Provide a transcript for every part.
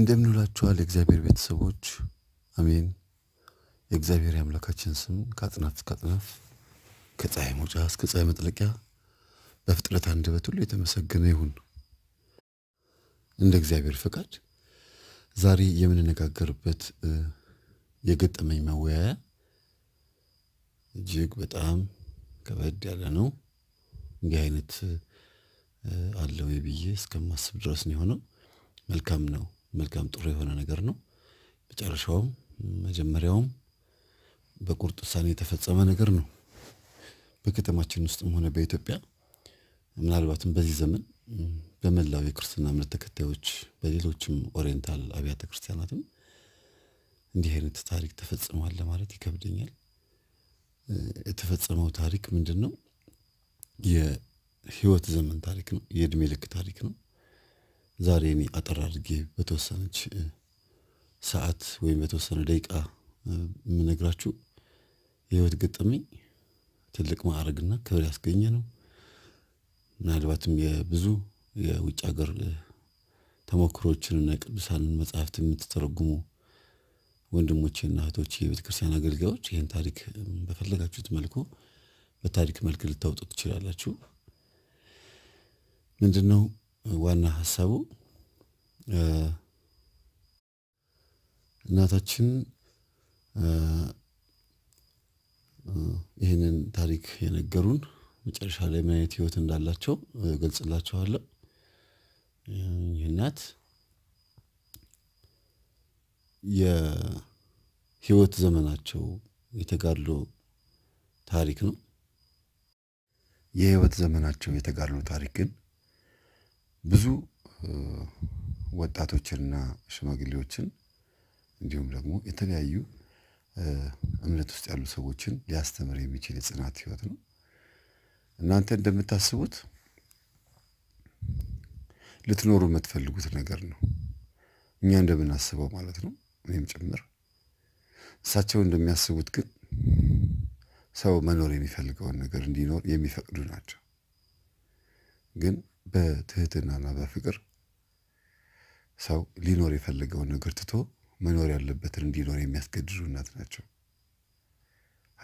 እንደምንውላችኋል የእግዚአብሔር ቤተሰቦች አሜን። የእግዚአብሔር የአምላካችን ስም ከአጽናፍ እስከ አጽናፍ ከፀሐይ መውጫ እስከ ፀሐይ መጥለቂያ በፍጥረት አንደበት ሁሉ የተመሰገነ ይሁን። እንደ እግዚአብሔር ፈቃድ ዛሬ የምንነጋገርበት የገጠመኝ መወያያ እጅግ በጣም ከበድ ያለ ነው። እንዲህ አይነት አለ ወይ ብዬ እስከማስብ ድረስ ነው የሆነው። መልካም ነው። መልካም ጥሩ የሆነ ነገር ነው። መጨረሻውም መጀመሪያውም በቁርጥ ውሳኔ የተፈጸመ ነገር ነው። በከተማችን ውስጥም ሆነ በኢትዮጵያ ምናልባትም በዚህ ዘመን በመላው የክርስትና እምነት ተከታዮች በሌሎችም ኦሪየንታል አብያተ ክርስቲያናትም እንዲህ አይነት ታሪክ ተፈጽሟል ለማለት ይከብደኛል። የተፈጸመው ታሪክ ምንድን ነው? የህይወት ዘመን ታሪክ ነው። የእድሜ ልክ ታሪክ ነው። ዛሬ እኔ አጠር አድርጌ በተወሰነች ሰዓት ወይም በተወሰነ ደቂቃ የምነግራችሁ የህይወት ገጠመኝ ትልቅ ማዕረግና ክብር ያስገኘ ነው። ምናልባትም የብዙ የውጭ ሀገር ተሞክሮችንና የቅዱሳንን መጽሐፍት የምትተረጉሙ ወንድሞቼና እህቶች የቤተክርስቲያን አገልጋዮች ይህን ታሪክ በፈለጋችሁት መልኩ በታሪክ መልክ ልታወጡ ትችላላችሁ። ምንድን ነው ዋና ሀሳቡ እናታችን ይህንን ታሪክ የነገሩን መጨረሻ ላይ ምን አይነት ህይወት እንዳላቸው እገልጽላችኋለሁ። ይህ እናት የህይወት ዘመናቸው የተጋድሎ ታሪክ ነው። የህይወት ዘመናቸው የተጋድሎ ታሪክ ግን ብዙ ወጣቶችንና ሽማግሌዎችን እንዲሁም ደግሞ የተለያዩ እምነት ውስጥ ያሉ ሰዎችን ሊያስተምር የሚችል የጽናት ህይወት ነው። እናንተ እንደምታስቡት ልትኖሩ የምትፈልጉት ነገር ነው። እኛ እንደምናስበው ማለት ነው፣ እኔም ጭምር። እሳቸው እንደሚያስቡት ግን ሰው መኖር የሚፈልገውን ነገር እንዲኖር የሚፈቅዱ ናቸው። ግን በትህትናና በፍቅር ሰው ሊኖር የፈለገውን ነገር ትቶ መኖር ያለበትን እንዲኖር የሚያስገድዱ እናት ናቸው።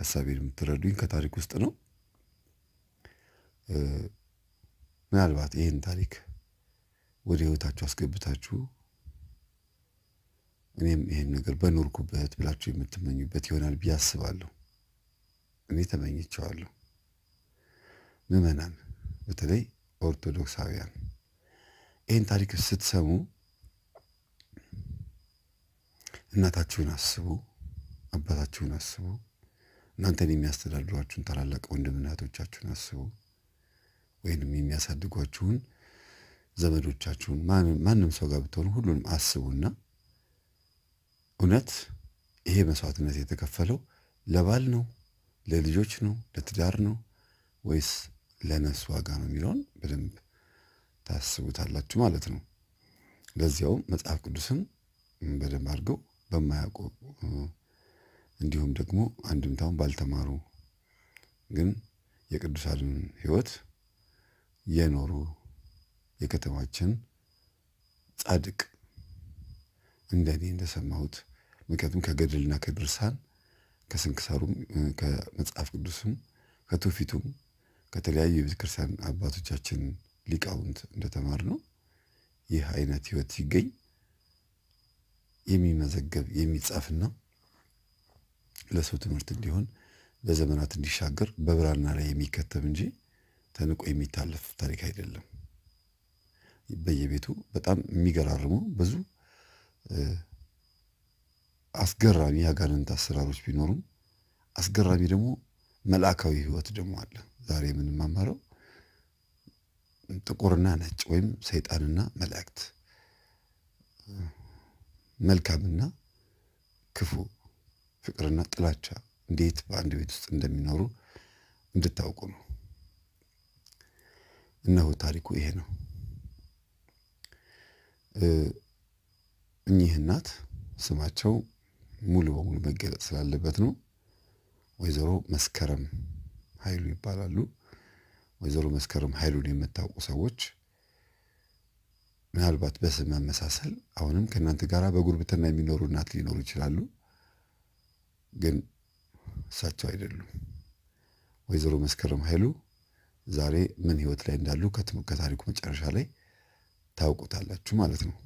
ሀሳቤን የምትረዱኝ ከታሪክ ውስጥ ነው። ምናልባት ይህን ታሪክ ወደ ህይወታችሁ አስገብታችሁ እኔም ይህን ነገር በኖርኩበት ብላችሁ የምትመኙበት ይሆናል ብዬ አስባለሁ። እኔ ተመኝቸዋለሁ። ምዕመናን በተለይ ኦርቶዶክሳውያን ይህን ታሪክ ስትሰሙ እናታችሁን አስቡ፣ አባታችሁን አስቡ፣ እናንተን የሚያስተዳድሯችሁን ታላላቅ ወንድምናቶቻችሁን አስቡ፣ ወይንም የሚያሳድጓችሁን ዘመዶቻችሁን ማንም ሰው ጋር ብትሆኑ ሁሉንም አስቡና እውነት ይሄ መስዋዕትነት የተከፈለው ለባል ነው፣ ለልጆች ነው፣ ለትዳር ነው ወይስ ለነፍስ ዋጋ ነው የሚለውን በደንብ ታስቡታላችሁ ማለት ነው። ለዚያው መጽሐፍ ቅዱስን በደንብ አድርገው በማያውቁ እንዲሁም ደግሞ አንድምታውን ባልተማሩ ግን የቅዱሳንን ሕይወት የኖሩ የከተማችን ጻድቅ እንደኔ እንደሰማሁት ምክንያቱም ከገድልና ከድርሳን ከስንክሳሩም ከመጽሐፍ ቅዱስም ከትውፊቱም ከተለያዩ የቤተክርስቲያን አባቶቻችን ሊቃውንት እንደተማር ነው ይህ አይነት ህይወት ሲገኝ የሚመዘገብ የሚጻፍና ለሰው ትምህርት እንዲሆን በዘመናት እንዲሻገር በብራና ላይ የሚከተብ እንጂ ተንቆ የሚታለፍ ታሪክ አይደለም። በየቤቱ በጣም የሚገራርሙ ብዙ አስገራሚ የአጋንንት አሰራሮች ቢኖሩም አስገራሚ ደግሞ መልአካዊ ህይወት ደግሞ አለ። ዛሬ የምንማማረው ጥቁርና ነጭ ወይም ሰይጣንና መላእክት፣ መልካምና ክፉ፣ ፍቅርና ጥላቻ እንዴት በአንድ ቤት ውስጥ እንደሚኖሩ እንድታውቁ ነው። እነሆ ታሪኩ ይሄ ነው። እኚህ እናት ስማቸው ሙሉ በሙሉ መገለጽ ስላለበት ነው ወይዘሮ መስከረም ኃይሉ ይባላሉ። ወይዘሮ መስከረም ኃይሉን የምታውቁ ሰዎች ምናልባት በስም መመሳሰል አሁንም ከእናንተ ጋር በጉርብትና የሚኖሩ እናት ሊኖሩ ይችላሉ። ግን እሳቸው አይደሉም። ወይዘሮ መስከረም ኃይሉ ዛሬ ምን ህይወት ላይ እንዳሉ ከታሪኩ መጨረሻ ላይ ታውቁታላችሁ ማለት ነው።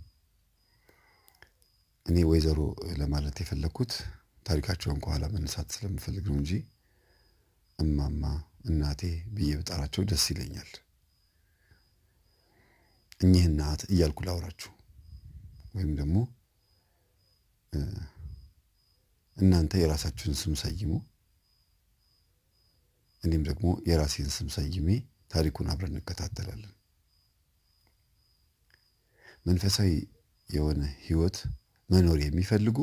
እኔ ወይዘሮ ለማለት የፈለግኩት ታሪካቸውን ከኋላ መነሳት ስለምፈልግ ነው እንጂ እማማ እናቴ ብዬ በጣራቸው ደስ ይለኛል። እኚህ እናት እያልኩ ላውራችሁ ወይም ደግሞ እናንተ የራሳችሁን ስም ሰይሙ፣ እኔም ደግሞ የራሴን ስም ሰይሜ ታሪኩን አብረን እንከታተላለን። መንፈሳዊ የሆነ ህይወት መኖር የሚፈልጉ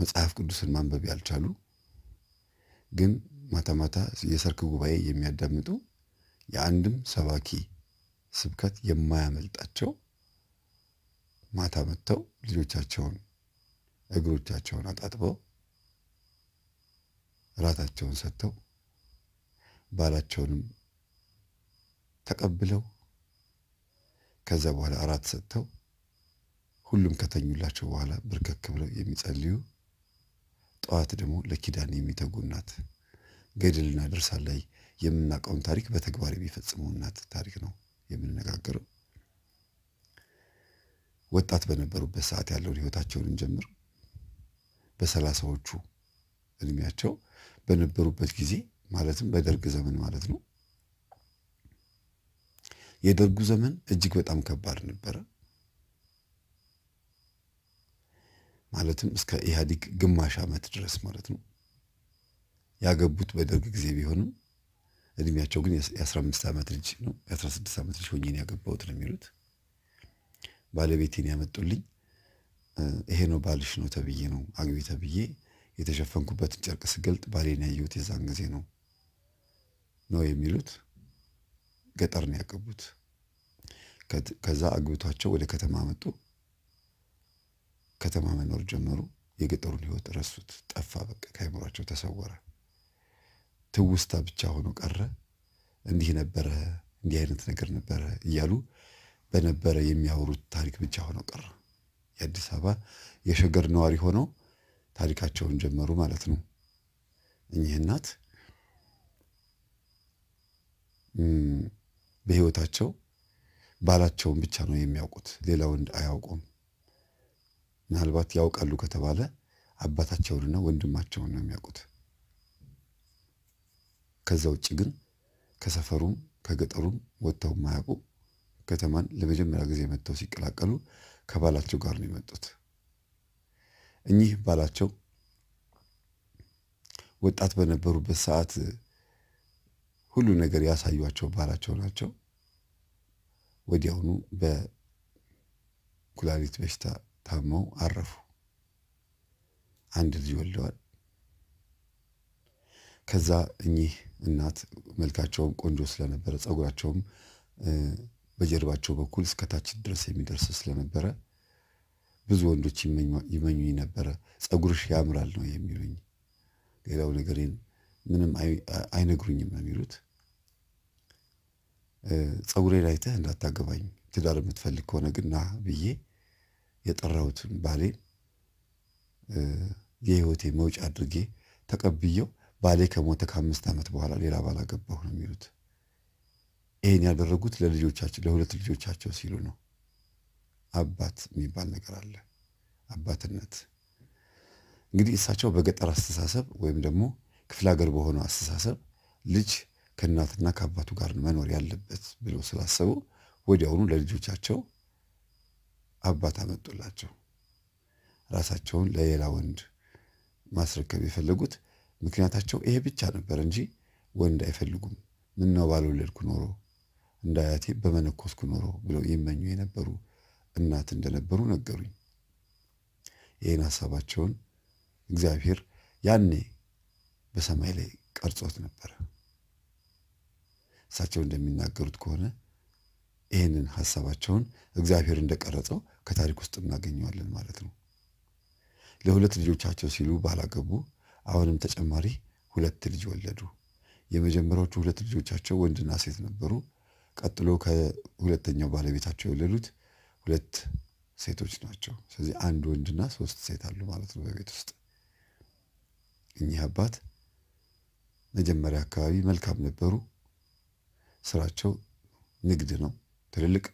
መጽሐፍ ቅዱስን ማንበብ ያልቻሉ ግን ማታ ማታ የሰርክ ጉባኤ የሚያዳምጡ የአንድም ሰባኪ ስብከት የማያመልጣቸው ማታ መጥተው ልጆቻቸውን እግሮቻቸውን አጣጥበው ራታቸውን ሰጥተው ባላቸውንም ተቀብለው ከዛ በኋላ እራት ሰጥተው ሁሉም ከተኙላቸው በኋላ ብርከክ ብለው የሚጸልዩ ጠዋት ደግሞ ለኪዳን የሚተጉ እናት፣ ገድልና ድርሳን ላይ የምናውቀውን ታሪክ በተግባር የሚፈጽሙ እናት ታሪክ ነው የምንነጋገረው። ወጣት በነበሩበት ሰዓት ያለውን ህይወታቸውን እንጀምር። በሰላሳዎቹ እድሜያቸው በነበሩበት ጊዜ ማለትም በደርግ ዘመን ማለት ነው። የደርጉ ዘመን እጅግ በጣም ከባድ ነበረ። ማለትም እስከ ኢህአዲግ ግማሽ ዓመት ድረስ ማለት ነው። ያገቡት በደርግ ጊዜ ቢሆንም እድሜያቸው ግን የ15 ዓመት ልጅ ነው፣ የ16 ዓመት ልጅ ሆኜን ያገባሁት ነው የሚሉት። ባለቤቴን ያመጡልኝ ይሄ ነው ባልሽ ነው ተብዬ ነው አግቢ ተብዬ የተሸፈንኩበትን ጨርቅ ስገልጥ ባሌን ያየሁት የዛን ጊዜ ነው ነው የሚሉት። ገጠር ነው ያገቡት። ከዛ አግብቷቸው ወደ ከተማ መጡ። ከተማ መኖር ጀመሩ። የገጠሩን ህይወት ረሱት፣ ጠፋ፣ በቃ ከአይምሯቸው ተሰወረ። ትውስታ ብቻ ሆኖ ቀረ። እንዲህ ነበረ፣ እንዲህ አይነት ነገር ነበረ እያሉ በነበረ የሚያወሩት ታሪክ ብቻ ሆኖ ቀረ። የአዲስ አበባ የሸገር ነዋሪ ሆነው ታሪካቸውን ጀመሩ ማለት ነው። እኚህ እናት በህይወታቸው ባላቸውን ብቻ ነው የሚያውቁት፣ ሌላ ወንድ አያውቁም። ምናልባት ያውቃሉ ከተባለ አባታቸውንና ወንድማቸውን ነው የሚያውቁት። ከዛ ውጭ ግን ከሰፈሩም ከገጠሩም ወጥተው የማያውቁ ከተማን ለመጀመሪያ ጊዜ መጥተው ሲቀላቀሉ ከባላቸው ጋር ነው የመጡት። እኚህ ባላቸው ወጣት በነበሩበት ሰዓት ሁሉ ነገር ያሳዩቸው ባላቸው ናቸው። ወዲያውኑ በኩላሊት በሽታ ታመው አረፉ። አንድ ልጅ ወልደዋል። ከዛ እኚህ እናት መልካቸውም ቆንጆ ስለነበረ ጸጉራቸውም በጀርባቸው በኩል እስከ ታች ድረስ የሚደርስ ስለነበረ ብዙ ወንዶች ይመኙኝ ነበረ። ጸጉርሽ ያምራል ነው የሚሉኝ። ሌላው ነገሬን ምንም አይነግሩኝም ነው የሚሉት። ጸጉሬ ላይተ እንዳታገባኝ ትዳር የምትፈልግ ከሆነ ግና ብዬ የጠራሁትን ባሌን የህይወቴ መውጫ አድርጌ ተቀብየው ባሌ ከሞተ ከአምስት ዓመት በኋላ ሌላ ባል አገባሁ ነው የሚሉት። ይህን ያደረጉት ለልጆቻቸው ለሁለት ልጆቻቸው ሲሉ ነው። አባት የሚባል ነገር አለ። አባትነት እንግዲህ እሳቸው በገጠር አስተሳሰብ ወይም ደግሞ ክፍለ ሀገር በሆነው አስተሳሰብ ልጅ ከእናትና ከአባቱ ጋር መኖር ያለበት ብለው ስላሰቡ ወዲያውኑ ለልጆቻቸው አባት አመጡላቸው። ራሳቸውን ለሌላ ወንድ ማስረከብ የፈለጉት ምክንያታቸው ይሄ ብቻ ነበር እንጂ ወንድ አይፈልጉም። ምነው ባልወለድኩ ኖሮ እንደ አያቴ በመነኮስኩ ኖሮ ብለው ይመኙ የነበሩ እናት እንደነበሩ ነገሩኝ። ይህን ሀሳባቸውን እግዚአብሔር ያኔ በሰማይ ላይ ቀርጾት ነበረ። እሳቸው እንደሚናገሩት ከሆነ ይህንን ሀሳባቸውን እግዚአብሔር እንደቀረጸው ከታሪክ ውስጥ እናገኘዋለን ማለት ነው። ለሁለት ልጆቻቸው ሲሉ ባላገቡ አሁንም ተጨማሪ ሁለት ልጅ ወለዱ። የመጀመሪያዎቹ ሁለት ልጆቻቸው ወንድና ሴት ነበሩ። ቀጥሎ ከሁለተኛው ባለቤታቸው የወለዱት ሁለት ሴቶች ናቸው። ስለዚህ አንድ ወንድና ሶስት ሴት አሉ ማለት ነው በቤት ውስጥ። እኚህ አባት መጀመሪያ አካባቢ መልካም ነበሩ። ስራቸው ንግድ ነው። ትልልቅ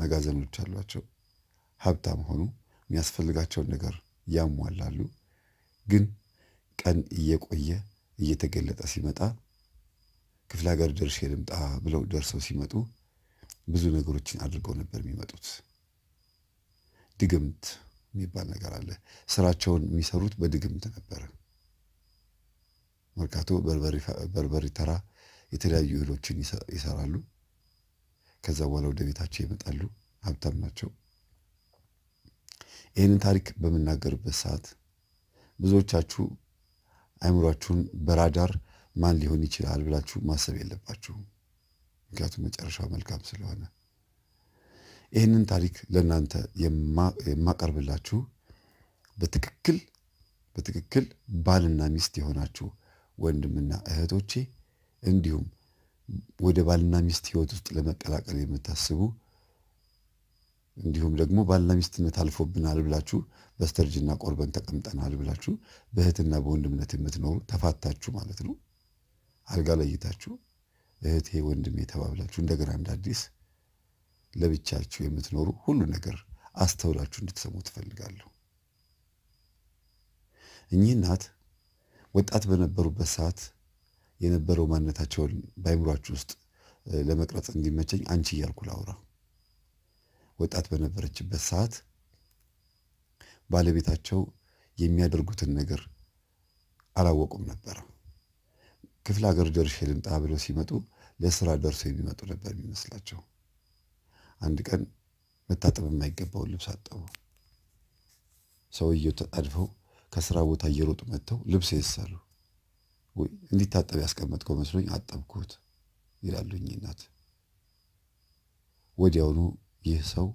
መጋዘኖች አሏቸው። ሀብታም ሆኑ የሚያስፈልጋቸውን ነገር ያሟላሉ። ግን ቀን እየቆየ እየተገለጠ ሲመጣ ክፍለ ሀገር ደርሼ ልምጣ ብለው ደርሰው ሲመጡ ብዙ ነገሮችን አድርገው ነበር የሚመጡት። ድግምት የሚባል ነገር አለ። ስራቸውን የሚሰሩት በድግምት ነበረ። መርካቶ በርበሬ ተራ የተለያዩ እህሎችን ይሰራሉ። ከዛ በኋላ ወደ ቤታቸው ይመጣሉ። ሀብታም ናቸው። ይህንን ታሪክ በምናገርበት ሰዓት ብዙዎቻችሁ አይምሯችሁን በራዳር ማን ሊሆን ይችላል ብላችሁ ማሰብ የለባችሁም። ምክንያቱም መጨረሻው መልካም ስለሆነ ይህንን ታሪክ ለእናንተ የማቀርብላችሁ በትክክል በትክክል ባልና ሚስት የሆናችሁ ወንድምና እህቶቼ እንዲሁም ወደ ባልና ሚስት ህይወት ውስጥ ለመቀላቀል የምታስቡ እንዲሁም ደግሞ ባልና ሚስትነት አልፎብናል ብላችሁ በስተርጅና ቆርበን ተቀምጠናል ብላችሁ በእህትና በወንድምነት የምትኖሩ ተፋታችሁ ማለት ነው። አልጋ ለይታችሁ እህቴ ወንድሜ ተባብላችሁ እንደገና እንደ አዲስ ለብቻችሁ የምትኖሩ ሁሉ ነገር አስተውላችሁ እንድትሰሙ ትፈልጋለሁ። እኚህ እናት ወጣት በነበሩበት ሰዓት የነበረው ማንነታቸውን በአይምሯችሁ ውስጥ ለመቅረጽ እንዲመቸኝ አንቺ እያልኩ ላውራ። ወጣት በነበረችበት ሰዓት ባለቤታቸው የሚያደርጉትን ነገር አላወቁም ነበረ። ክፍለ ሀገር ደርሼ ልምጣ ብለው ሲመጡ ለስራ ደርሰው የሚመጡ ነበር የሚመስላቸው። አንድ ቀን መታጠብ የማይገባውን ልብስ አጠቡ። ሰውየው ተጣድፈው ከስራ ቦታ እየሮጡ መጥተው ልብስ ይሳሉ። እንዲታጠብ ያስቀመጥከው መስሎኝ አጠብኩት ይላሉኝ እናት። ወዲያውኑ ይህ ሰው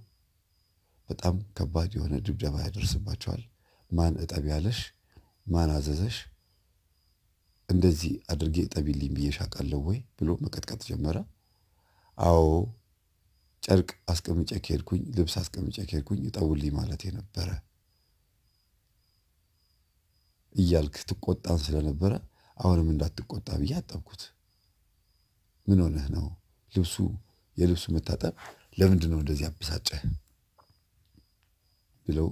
በጣም ከባድ የሆነ ድብደባ ያደርስባቸዋል። ማን እጠቢ ያለሽ? ማን አዘዘሽ? እንደዚህ አድርጌ እጠቢልኝ ብዬሽ አውቃለሁ ወይ ብሎ መቀጥቀጥ ጀመረ። አዎ ጨርቅ አስቀምጨ ከሄድኩኝ፣ ልብስ አስቀምጨ ከሄድኩኝ እጠቡልኝ ማለት ነበረ እያልክ ትቆጣን ስለነበረ አሁንም እንዳትቆጣ ብዬ አጠብኩት። ምን ሆነህ ነው? ልብሱ የልብሱ መታጠብ ለምንድን ነው እንደዚህ አበሳጨህ? ብለው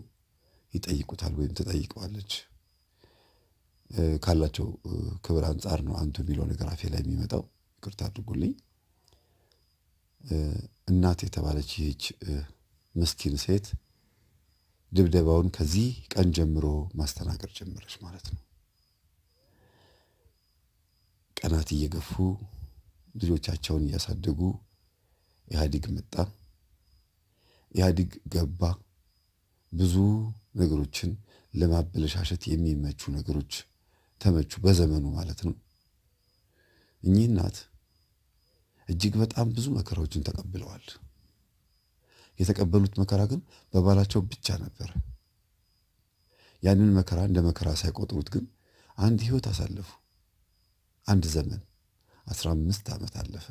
ይጠይቁታል ወይም ትጠይቀዋለች። ካላቸው ክብር አንጻር ነው አንቱ የሚለው ነገር አፌ ላይ የሚመጣው። ይቅርታ አድርጉልኝ። እናት የተባለች ይህች ምስኪን ሴት ድብደባውን ከዚህ ቀን ጀምሮ ማስተናገድ ጀመረች ማለት ነው። ቀናት እየገፉ ልጆቻቸውን እያሳደጉ ኢህአዲግ መጣ፣ ኢህአዲግ ገባ። ብዙ ነገሮችን ለማበለሻሸት የሚመቹ ነገሮች ተመቹ፣ በዘመኑ ማለት ነው። እኚህ እናት እጅግ በጣም ብዙ መከራዎችን ተቀብለዋል። የተቀበሉት መከራ ግን በባላቸው ብቻ ነበር። ያንን መከራ እንደ መከራ ሳይቆጥሩት ግን አንድ ህይወት አሳለፉ። አንድ ዘመን 15 ዓመት አለፈ።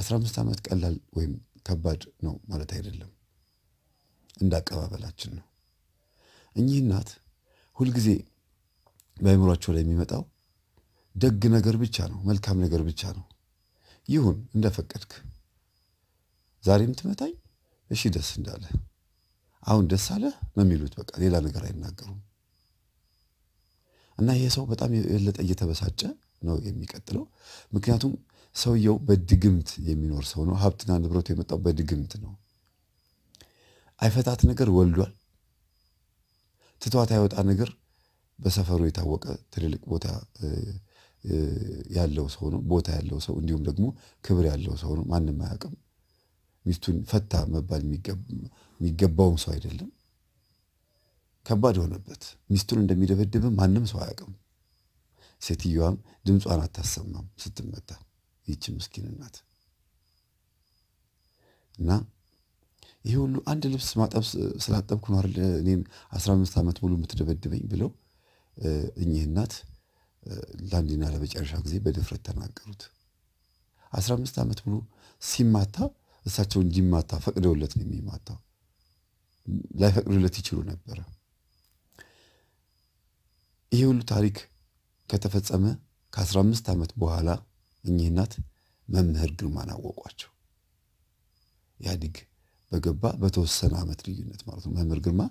15 ዓመት ቀላል ወይም ከባድ ነው ማለት አይደለም። እንደ አቀባበላችን ነው። እኚህ እናት ሁልጊዜ በአይምሯቸው ላይ የሚመጣው ደግ ነገር ብቻ ነው፣ መልካም ነገር ብቻ ነው። ይሁን እንደፈቀድክ፣ ዛሬም ትመታኝ፣ እሺ ደስ እንዳለ፣ አሁን ደስ አለ ነው የሚሉት። በቃ ሌላ ነገር አይናገሩም። እና ይሄ ሰው በጣም የበለጠ እየተበሳጨ ነው የሚቀጥለው። ምክንያቱም ሰውየው በድግምት የሚኖር ሰው ነው። ሀብትና ንብረቱ የመጣው በድግምት ነው። አይፈታት ነገር ወልዷል። ትቷት አይወጣ ነገር በሰፈሩ የታወቀ ትልልቅ ቦታ ያለው ሰው ነው። ቦታ ያለው ሰው እንዲሁም ደግሞ ክብር ያለው ሰው ነው። ማንም አያውቅም። ሚስቱን ፈታ መባል የሚገባውም ሰው አይደለም። ከባድ የሆነበት ሚስቱን እንደሚደበድብም ማንም ሰው አያውቅም። ሴትዮዋም ድምጿን አታሰማም ስትመታ፣ ይቺ ምስኪን እናት እና ይህ ሁሉ አንድ ልብስ ማጠብ ስላጠብኩ ነው እኔን አስራ አምስት ዓመት ሙሉ የምትደበድበኝ ብለው እኚህ እናት ለአንድና ለመጨረሻ ጊዜ በድፍረት ተናገሩት። አስራ አምስት ዓመት ሙሉ ሲማታ እሳቸው እንዲማታ ፈቅደውለት ነው የሚማታው። ላይፈቅዱለት ይችሉ ነበረ። ይሄ ሁሉ ታሪክ ከተፈጸመ ከ15 ዓመት በኋላ እኚህ እናት መምህር ግርማን አወቋቸው። ኢህአዲግ በገባ በተወሰነ ዓመት ልዩነት ማለት ነው። መምህር ግርማ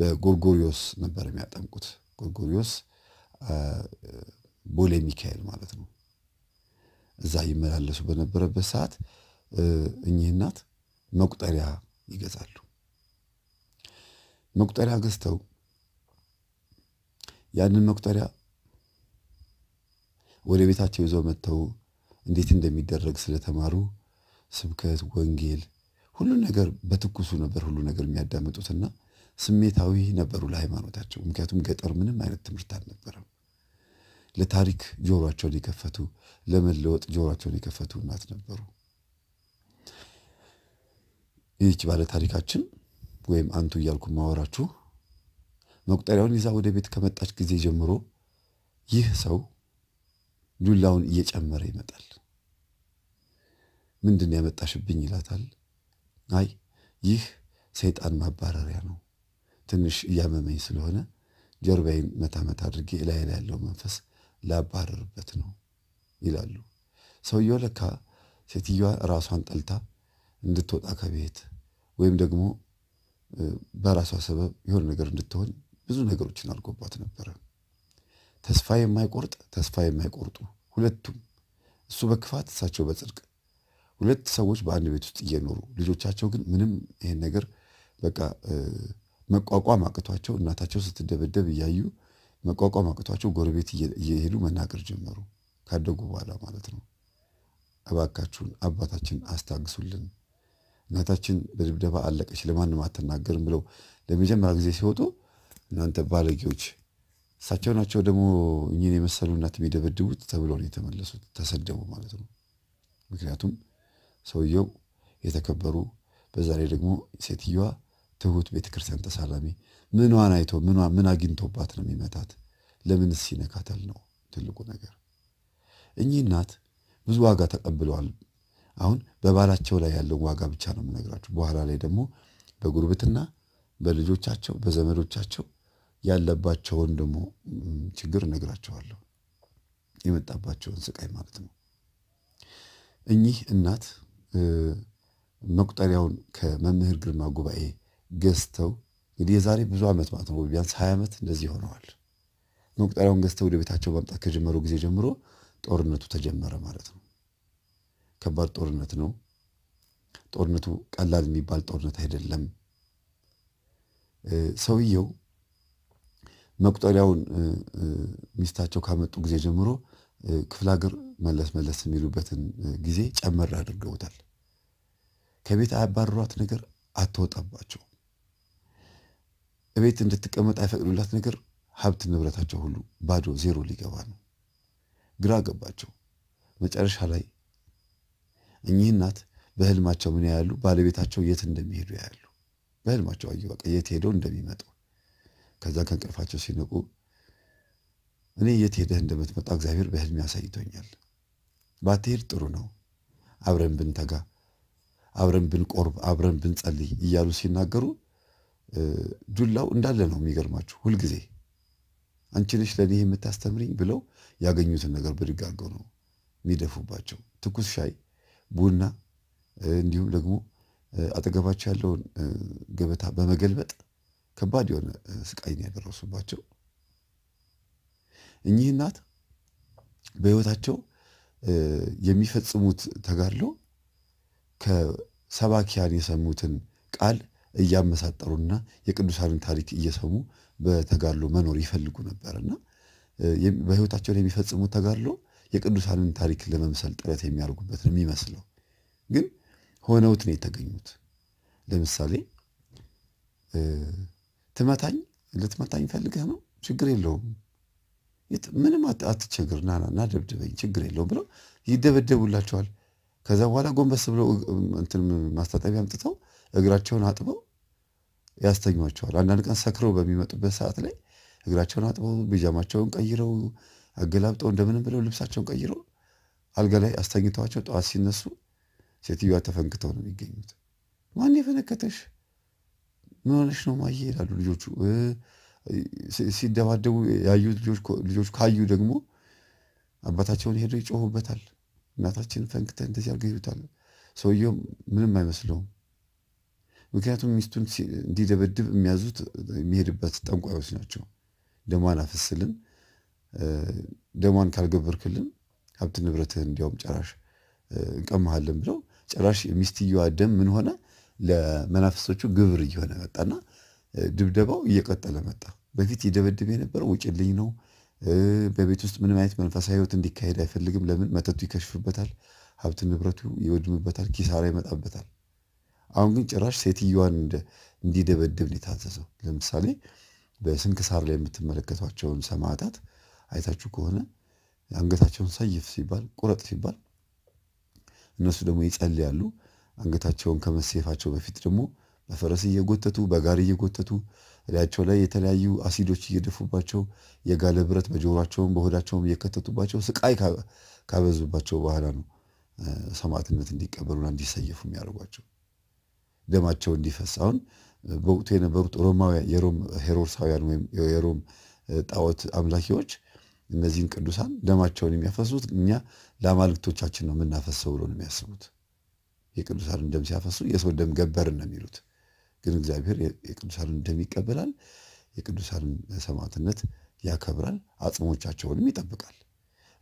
በጎርጎሪዮስ ነበር የሚያጠምቁት። ጎርጎሪዮስ ቦሌ ሚካኤል ማለት ነው። እዛ ይመላለሱ በነበረበት ሰዓት እኚህ እናት መቁጠሪያ ይገዛሉ። መቁጠሪያ ገዝተው ያንን መቁጠሪያ ወደ ቤታቸው ይዘው መጥተው እንዴት እንደሚደረግ ስለተማሩ ስብከት፣ ወንጌል፣ ሁሉ ነገር በትኩሱ ነበር ሁሉ ነገር የሚያዳምጡትና ስሜታዊ ነበሩ ለሃይማኖታቸው። ምክንያቱም ገጠር ምንም አይነት ትምህርት አልነበረም። ለታሪክ ጆሯቸውን የከፈቱ ለመለወጥ ጆሯቸውን የከፈቱ እናት ነበሩ። ይህች ባለ ታሪካችን ወይም አንቱ እያልኩ ማወራችሁ መቁጠሪያውን ይዛ ወደ ቤት ከመጣች ጊዜ ጀምሮ ይህ ሰው ዱላውን እየጨመረ ይመጣል። ምንድን ያመጣሽብኝ ይላታል። አይ ይህ ሰይጣን ማባረሪያ ነው፣ ትንሽ እያመመኝ ስለሆነ ጀርባዬን መታመት አድርጌ ላይ ላይ ያለው መንፈስ ላባረርበት ነው ይላሉ። ሰውየው ለካ ሴትዮዋ ራሷን ጠልታ እንድትወጣ ከቤት ወይም ደግሞ በራሷ ሰበብ የሆነ ነገር እንድትሆን ብዙ ነገሮችን አድርጎባት ነበረ። ተስፋ የማይቆርጥ ተስፋ የማይቆርጡ ሁለቱም እሱ በክፋት እሳቸው በጽድቅ ሁለት ሰዎች በአንድ ቤት ውስጥ እየኖሩ ልጆቻቸው ግን ምንም ይሄን ነገር በቃ መቋቋም አቅቷቸው እናታቸው ስትደበደብ እያዩ መቋቋም አቅቷቸው ጎረቤት እየሄዱ መናገር ጀመሩ። ካደጉ በኋላ ማለት ነው። እባካችሁን አባታችን አስታግሱልን፣ እናታችን በድብደባ አለቀች፣ ለማንም አትናገርም ብለው ለመጀመሪያ ጊዜ ሲወጡ እናንተ ባለጌዎች እሳቸው ናቸው ደግሞ እኝን የመሰሉ እናት የሚደበድቡት ተብሎ ነው የተመለሱት። ተሰደቡ ማለት ነው። ምክንያቱም ሰውየው የተከበሩ በዛ ላይ ደግሞ ሴትዮዋ ትሁት ቤተክርስቲያን ተሳላሚ ምኗን አይቶ ምን አግኝቶባት ነው የሚመታት? ለምንስ ይነካታል ነው ትልቁ ነገር። እኚህ እናት ብዙ ዋጋ ተቀብለዋል። አሁን በባላቸው ላይ ያለው ዋጋ ብቻ ነው የምነግራችሁ። በኋላ ላይ ደግሞ በጉርብትና በልጆቻቸው በዘመዶቻቸው ያለባቸውን ደግሞ ችግር እነግራቸዋለሁ። የመጣባቸውን ስቃይ ማለት ነው። እኚህ እናት መቁጠሪያውን ከመምህር ግርማ ጉባኤ ገዝተው እንግዲህ የዛሬ ብዙ ዓመት ማለት ነው ቢያንስ ሀያ ዓመት እንደዚህ ሆነዋል። መቁጠሪያውን ገዝተው ወደ ቤታቸው ማምጣት ከጀመሩ ጊዜ ጀምሮ ጦርነቱ ተጀመረ ማለት ነው። ከባድ ጦርነት ነው። ጦርነቱ ቀላል የሚባል ጦርነት አይደለም። ሰውየው መቁጠሪያውን ሚስታቸው ካመጡ ጊዜ ጀምሮ ክፍለ ሀገር መለስ መለስ የሚሉበትን ጊዜ ጨመር አድርገውታል። ከቤት አያባረሯት ነገር አትወጣባቸው። እቤት እንድትቀመጥ አይፈቅዱላት ነገር ሀብት ንብረታቸው ሁሉ ባዶ ዜሮ ሊገባ ነው። ግራ ገባቸው። መጨረሻ ላይ እኚህ እናት በህልማቸው ምን ያሉ ባለቤታቸው የት እንደሚሄዱ ያያሉ። በህልማቸው አየ በቃ የት ሄደው እንደሚመጡ ከዛ ከእንቅልፋቸው ሲነቁ እኔ የት ሄደህ እንደምትመጣ እግዚአብሔር በህልም ያሳይቶኛል። ባትሄድ ጥሩ ነው፣ አብረን ብንተጋ፣ አብረን ብንቆርብ፣ አብረን ብንጸልይ እያሉ ሲናገሩ ዱላው እንዳለ ነው። የሚገርማችሁ ሁልጊዜ አንቺ ነሽ ለእኔ የምታስተምርኝ ብለው ያገኙትን ነገር ብድግ ነው የሚደፉባቸው። ትኩስ ሻይ፣ ቡና እንዲሁም ደግሞ አጠገባቸው ያለውን ገበታ በመገልበጥ ከባድ የሆነ ስቃይን ያደረሱባቸው እኚህ እናት በህይወታቸው የሚፈጽሙት ተጋድሎ ከሰባኪያን የሰሙትን ቃል እያመሳጠሩና የቅዱሳንን ታሪክ እየሰሙ በተጋድሎ መኖር ይፈልጉ ነበርና በህይወታቸውን የሚፈጽሙት ተጋድሎ የቅዱሳንን ታሪክ ለመምሰል ጥረት የሚያደርጉበት ነው የሚመስለው። ግን ሆነውት ነው የተገኙት። ለምሳሌ ትመታኝ ልትመታኝ ፈልገህ ነው? ችግር የለውም ምንም አትቸግር፣ ና ደብድበኝ፣ ችግር የለውም ብለው ይደበደቡላቸዋል። ከዛ በኋላ ጎንበስ ብለው እንትን ማስታጠቢያ አምጥተው እግራቸውን አጥበው ያስተኟቸዋል። አንዳንድ ቀን ሰክረው በሚመጡበት ሰዓት ላይ እግራቸውን አጥበው ቢጃማቸውን ቀይረው አገላብጠው እንደምንም ብለው ልብሳቸውን ቀይረው አልጋ ላይ አስተኝተዋቸው ጠዋት ሲነሱ ሴትዮዋ ተፈንክተው ነው የሚገኙት። ማን የፈነከተሽ? ምን ሆነሽ ነው ማየ ይላሉ ልጆቹ። ሲደባደቡ ያዩት ልጆች ካዩ ደግሞ አባታቸውን ሄደው ይጮሁበታል። እናታችን ፈንክተ እንደዚህ አድርገው ይሉታል። ሰውየው ምንም አይመስለውም። ምክንያቱም ሚስቱን እንዲደበድብ የሚያዙት የሚሄድበት ጠንቋዮች ናቸው። ደሟን አፍስልን፣ ደሟን ካልገበርክልን ሀብት ንብረትህን እንዲያውም ጭራሽ እንቀማሃለን ብለው ጭራሽ የሚስትየዋ ደም ምን ሆነ ለመናፍስቶቹ ግብር እየሆነ መጣና ድብደባው እየቀጠለ መጣ። በፊት ይደበድብ የነበረው ውጭልኝ ነው። በቤት ውስጥ ምንም አይነት መንፈሳዊ ህይወት እንዲካሄድ አይፈልግም። ለምን? መተቱ ይከሽፍበታል፣ ሀብት ንብረቱ ይወድምበታል፣ ኪሳራ ይመጣበታል። አሁን ግን ጭራሽ ሴትዮዋን እንዲደበድብ ነው የታዘዘው። ለምሳሌ በስንክሳር ላይ የምትመለከቷቸውን ሰማዕታት አይታችሁ ከሆነ አንገታቸውን ሰይፍ ሲባል ቁረጥ ሲባል እነሱ ደግሞ ይጸልያሉ። አንገታቸውን ከመሰየፋቸው በፊት ደግሞ በፈረስ እየጎተቱ በጋሪ እየጎተቱ እላያቸው ላይ የተለያዩ አሲዶች እየደፉባቸው የጋለ ብረት በጆሯቸውም በሆዳቸውም እየከተቱባቸው ስቃይ ካበዙባቸው በኋላ ነው ሰማዕትነት እንዲቀበሉና እንዲሰየፉ የሚያደርጓቸው ደማቸው እንዲፈስ። አሁን በወቅቱ የነበሩት ሮማውያን የሮም ሄሮድሳውያን ወይም የሮም ጣዖት አምላኪዎች እነዚህን ቅዱሳን ደማቸውን የሚያፈሱት እኛ ለአማልክቶቻችን ነው የምናፈሰው ብሎ ነው የሚያስቡት። የቅዱሳንን ደም ሲያፈሱ የሰው ደም ገበርን ነው የሚሉት። ግን እግዚአብሔር የቅዱሳንን ደም ይቀበላል፣ የቅዱሳንን ሰማዕትነት ያከብራል፣ አጽሞቻቸውንም ይጠብቃል።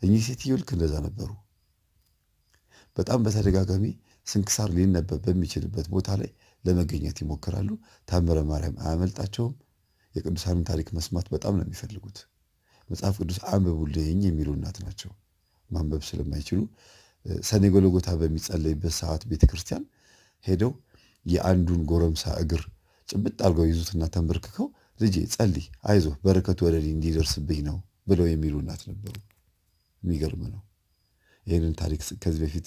እኚህ ሴትዮ ልክ እንደዛ ነበሩ። በጣም በተደጋጋሚ ስንክሳር ሊነበብ በሚችልበት ቦታ ላይ ለመገኘት ይሞክራሉ። ታምረ ማርያም አያመልጣቸውም። የቅዱሳንን ታሪክ መስማት በጣም ነው የሚፈልጉት። መጽሐፍ ቅዱስ አንብቡልኝ የሚሉ እናት ናቸው። ማንበብ ስለማይችሉ ሰኔ ጎለጎታ በሚጸለይበት ሰዓት ቤተ ክርስቲያን ሄደው የአንዱን ጎረምሳ እግር ጭብጥ አድርገው ይዙትና ተንበርክከው ልጄ ጸልይ፣ አይዞ በረከቱ ወደ እኔ እንዲደርስብኝ ነው ብለው የሚሉ እናት ነበሩ። የሚገርም ነው። ይህንን ታሪክ ከዚህ በፊት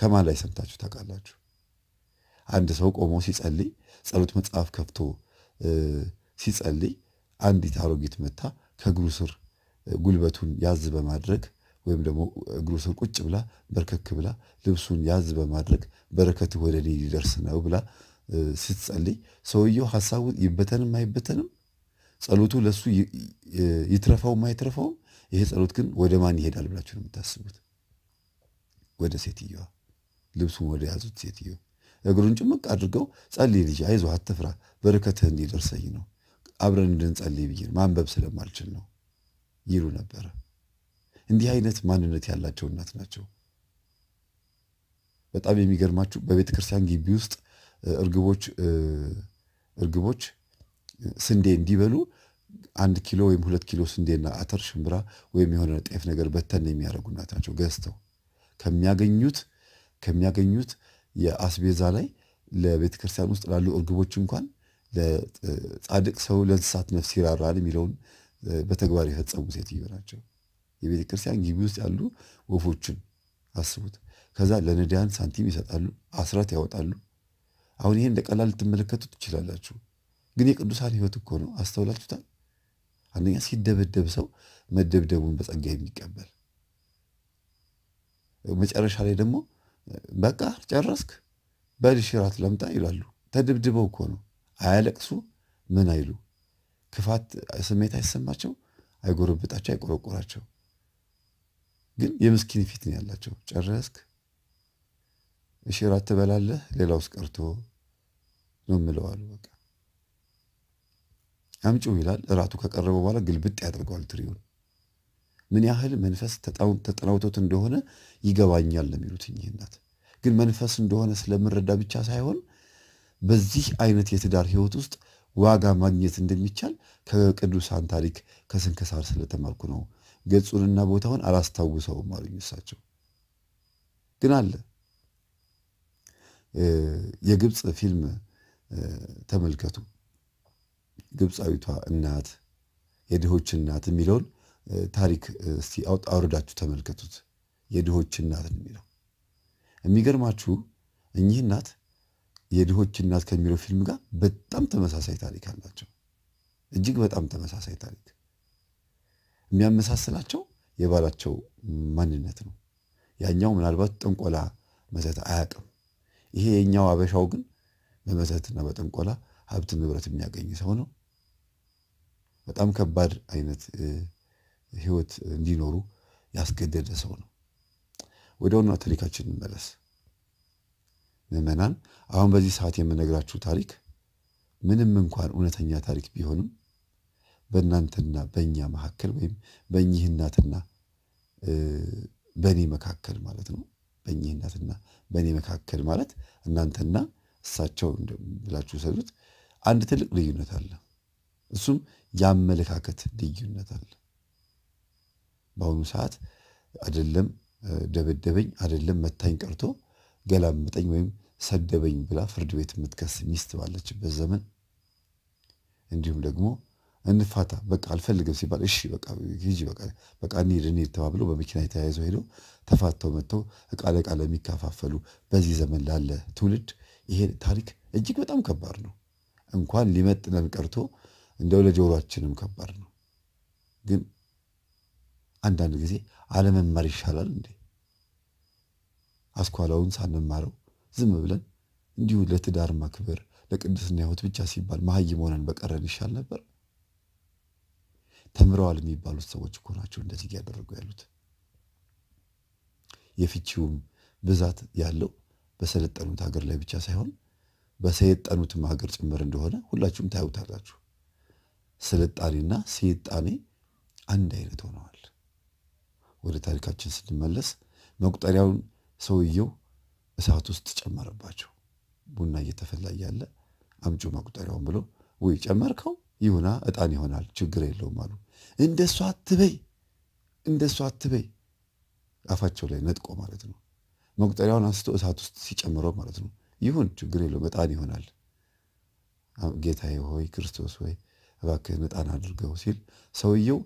ከማን ላይ ሰምታችሁ ታውቃላችሁ? አንድ ሰው ቆሞ ሲጸልይ ጸሎት መጽሐፍ ከፍቶ ሲጸልይ አንዲት አሮጊት መታ ከእግሩ ስር ጉልበቱን ያዝ በማድረግ ወይም ደግሞ እግሩ ስር ቁጭ ብላ በርከክ ብላ ልብሱን ያዝ በማድረግ በረከት ወደ እኔ ሊደርስ ነው ብላ ስትጸልይ ሰውየው ሀሳቡ ይበተንም አይበተንም፣ ጸሎቱ ለሱ ይትረፈውም አይትረፈውም፣ ይሄ ጸሎት ግን ወደ ማን ይሄዳል ብላችሁ ነው የምታስቡት? ወደ ሴትየዋ ልብሱን ወደ ያዙት ሴትዮ። እግሩን ጭምቅ አድርገው ጸልይ ልጅ፣ አይዞ፣ አትፍራ፣ በረከትህ እንዲደርሰኝ ነው አብረን እንድንጸልይ ብዬ ማንበብ ስለማልችል ነው ይሉ ነበረ። እንዲህ አይነት ማንነት ያላቸው እናት ናቸው። በጣም የሚገርማችሁ በቤተ ክርስቲያን ግቢ ውስጥ እርግቦች እርግቦች ስንዴ እንዲበሉ አንድ ኪሎ ወይም ሁለት ኪሎ ስንዴና አተር ሽምብራ ወይም የሆነ ጤፍ ነገር በተን የሚያደርጉ እናት ናቸው። ገዝተው ከሚያገኙት ከሚያገኙት የአስቤዛ ላይ ለቤተ ክርስቲያን ውስጥ ላሉ እርግቦች እንኳን ለጻድቅ ሰው ለእንስሳት ነፍስ ይራራል የሚለውን በተግባር የፈጸሙ ሴትዮ ናቸው። የቤተ ክርስቲያን ግቢ ውስጥ ያሉ ወፎችን አስቡት። ከዛ ለነዳያን ሳንቲም ይሰጣሉ፣ አስራት ያወጣሉ። አሁን ይሄ እንደ ቀላል ልትመለከቱ ትችላላችሁ፣ ግን የቅዱሳን ህይወት እኮ ነው። አስተውላችሁታል? አንደኛ ሲደበደብ ሰው መደብደቡን በጸጋ የሚቀበል መጨረሻ ላይ ደግሞ በቃ ጨረስክ በልሽራት ለምጣ ይላሉ። ተደብድበው እኮ ነው። አያለቅሱ ምን አይሉ። ክፋት ስሜት አይሰማቸው፣ አይጎረብጣቸው፣ አይቆረቆራቸው። ግን የምስኪን ፊት ነው ያላቸው። ጨረስክ እሺ፣ ራት ትበላለህ፣ ሌላውስ ቀርቶ ነው የምለዋሉ። በቃ አምጪው ይላል። እራቱ ከቀረበ በኋላ ግልብጥ ያደርገዋል ትሪውን። ምን ያህል መንፈስ ተጠናውቶት እንደሆነ ይገባኛል ለሚሉት የሚሉት እኚህ እናት። ግን መንፈስ እንደሆነ ስለምረዳ ብቻ ሳይሆን በዚህ አይነት የትዳር ህይወት ውስጥ ዋጋ ማግኘት እንደሚቻል ከቅዱሳን ታሪክ ከስንክሳር ስለተማርኩ ነው ገጹንና ቦታውን አላስታውሰውም አሉኝ እሳቸው። ግን አለ የግብፅ ፊልም ተመልከቱ። ግብፃዊቷ እናት የድሆች እናት የሚለውን ታሪክ እስቲ አውርዳችሁ ተመልከቱት። የድሆች እናት የሚለው የሚገርማችሁ እኚህ እናት የድሆች እናት ከሚለው ፊልም ጋር በጣም ተመሳሳይ ታሪክ አላቸው። እጅግ በጣም ተመሳሳይ ታሪክ የሚያመሳስላቸው የባላቸው ማንነት ነው። ያኛው ምናልባት ጥንቆላ መተት አያውቅም። ይሄ የኛው አበሻው ግን በመተትና በጥንቆላ ሀብት ንብረት የሚያገኝ ሰው ነው። በጣም ከባድ አይነት ህይወት እንዲኖሩ ያስገደደ ሰው ነው። ወደውና ታሪካችን እንመለስ። ምዕመናን፣ አሁን በዚህ ሰዓት የምነግራችሁ ታሪክ ምንም እንኳን እውነተኛ ታሪክ ቢሆንም በእናንተና በእኛ መካከል ወይም በእኚህ እናትና በእኔ መካከል ማለት ነው። በእኚህ እናትና በእኔ መካከል ማለት እናንተና እሳቸው ብላችሁ ሰዱት። አንድ ትልቅ ልዩነት አለ። እሱም የአመለካከት ልዩነት አለ። በአሁኑ ሰዓት አይደለም ደበደበኝ፣ አይደለም መታኝ ቀርቶ ገላመጠኝ ወይም ሰደበኝ ብላ ፍርድ ቤት የምትከስ ሚስት ባለችበት ዘመን እንዲሁም ደግሞ እንፋታ በቃ አልፈልግም ሲባል እሺ በቃ ሂጂ በቃ በቃ እንሂድ እንሂድ በመኪና የተያይዘው ሄደው ተፋተው መጥተው እቃ ለእቃ ለሚከፋፈሉ በዚህ ዘመን ላለ ትውልድ ይሄ ታሪክ እጅግ በጣም ከባድ ነው። እንኳን ሊመጥነን ቀርቶ እንደው ለጆሮአችንም ከባድ ነው። ግን አንዳንድ ጊዜ አለመማር ይሻላል እንዴ? አስኳላውን ሳንማረው ዝም ብለን እንዲሁ ለትዳር ማክበር ለቅድስና ሕይወት ብቻ ሲባል መሀይም ሆነን በቀረን ይሻል ነበር። ተምረዋል የሚባሉት ሰዎች እኮ ናቸው እንደዚህ እያደረጉ ያሉት። የፍቺውም ብዛት ያለው በሰለጠኑት ሀገር ላይ ብቻ ሳይሆን በሰየጠኑትም ሀገር ጭምር እንደሆነ ሁላችሁም ታዩታላችሁ። ስልጣኔና ሰይጣኔ አንድ አይነት ሆነዋል። ወደ ታሪካችን ስንመለስ መቁጠሪያውን ሰውየው እሳት ውስጥ ጨመረባቸው። ቡና እየተፈላ እያለ አምጩ መቁጠሪያውን ብሎ ውይ ጨመርከው፣ ይሁና እጣን ይሆናል፣ ችግር የለውም አሉ። እንደ እሷ አትበይ፣ እንደ እሷ አትበይ። አፋቸው ላይ ነጥቆ ማለት ነው። መቁጠሪያውን አንስቶ እሳት ውስጥ ሲጨምረው ማለት ነው። ይሁን ችግር የለውም ዕጣን ይሆናል። ጌታዬ ሆይ ክርስቶስ ሆይ እባክህን ዕጣን አድርገው ሲል ሰውየው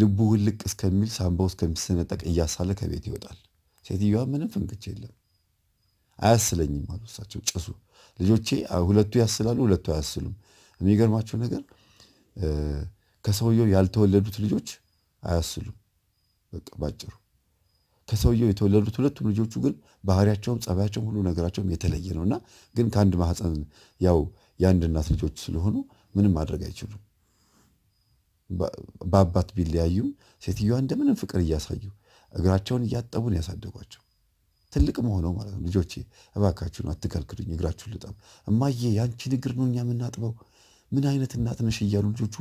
ልቡ ውልቅ እስከሚል ሳምባው እስከሚሰነጠቅ እያሳለ ከቤት ይወጣል። ሴትዮዋ ምንም ፍንክች የለም። አያስለኝም አሉ እሳቸው። ጭሱ ልጆቼ ሁለቱ ያስላሉ፣ ሁለቱ አያስሉም። የሚገርማቸው ነገር ከሰውየው ያልተወለዱት ልጆች አያስሉም። በቃ ባጭሩ ከሰውየው የተወለዱት ሁለቱም ልጆቹ ግን ባህሪያቸውም፣ ጸባያቸውም፣ ሁሉ ነገራቸውም የተለየ ነው እና ግን ከአንድ ማህፀን ያው የአንድ እናት ልጆች ስለሆኑ ምንም ማድረግ አይችሉም። በአባት ቢለያዩም ሴትዮዋ እንደምንም ፍቅር እያሳዩ እግራቸውን እያጠቡን ያሳደጓቸው ትልቅ መሆነው ማለት ነው። ልጆቼ እባካችሁን አትከልክሉኝ፣ እግራችሁን ልጠብ። እማዬ ያንቺን እግር ነው እኛ የምናጥበው ምን አይነት እናት ነሽ እያሉ ልጆቹ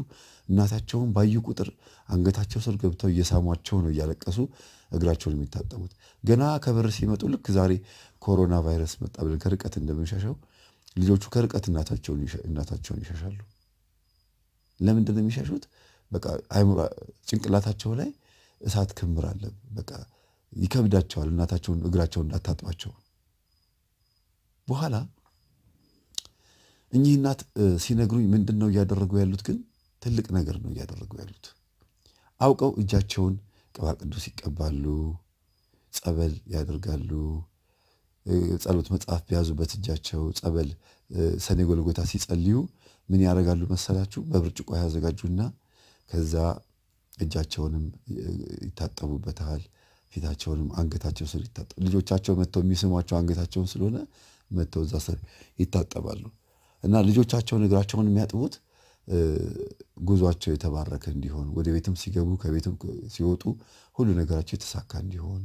እናታቸውን ባዩ ቁጥር አንገታቸው ስር ገብተው እየሳሟቸው ነው እያለቀሱ እግራቸውን የሚታጠቡት። ገና ከበር ሲመጡ ልክ ዛሬ ኮሮና ቫይረስ መጣ ብለን ከርቀት እንደምንሸሸው ልጆቹ ከርቀት እናታቸውን ይሸሻሉ። ለምንድን ነው የሚሸሹት? በቃ ጭንቅላታቸው ላይ እሳት ክምር አለ። በቃ ይከብዳቸዋል እናታቸውን እግራቸውን እንዳታጥባቸው በኋላ እኚህ እናት ሲነግሩኝ ምንድን ነው እያደረጉ ያሉት? ግን ትልቅ ነገር ነው እያደረጉ ያሉት። አውቀው እጃቸውን ቅባ ቅዱስ ይቀባሉ፣ ጸበል ያደርጋሉ። ጸሎት መጽሐፍ በያዙበት እጃቸው ጸበል ሰኔ ጎልጎታ ሲጸልዩ ምን ያደርጋሉ መሰላችሁ? በብርጭቆ ያዘጋጁና ከዛ እጃቸውንም ይታጠቡበታል፣ ፊታቸውንም አንገታቸው ስር ይታጠ ልጆቻቸው መጥተው የሚስሟቸው አንገታቸውን ስለሆነ መጥተው እዛ ስር ይታጠባሉ። እና ልጆቻቸውን እግራቸውን የሚያጥቡት ጉዟቸው የተባረከ እንዲሆን ወደ ቤትም ሲገቡ ከቤትም ሲወጡ ሁሉ ነገራቸው የተሳካ እንዲሆን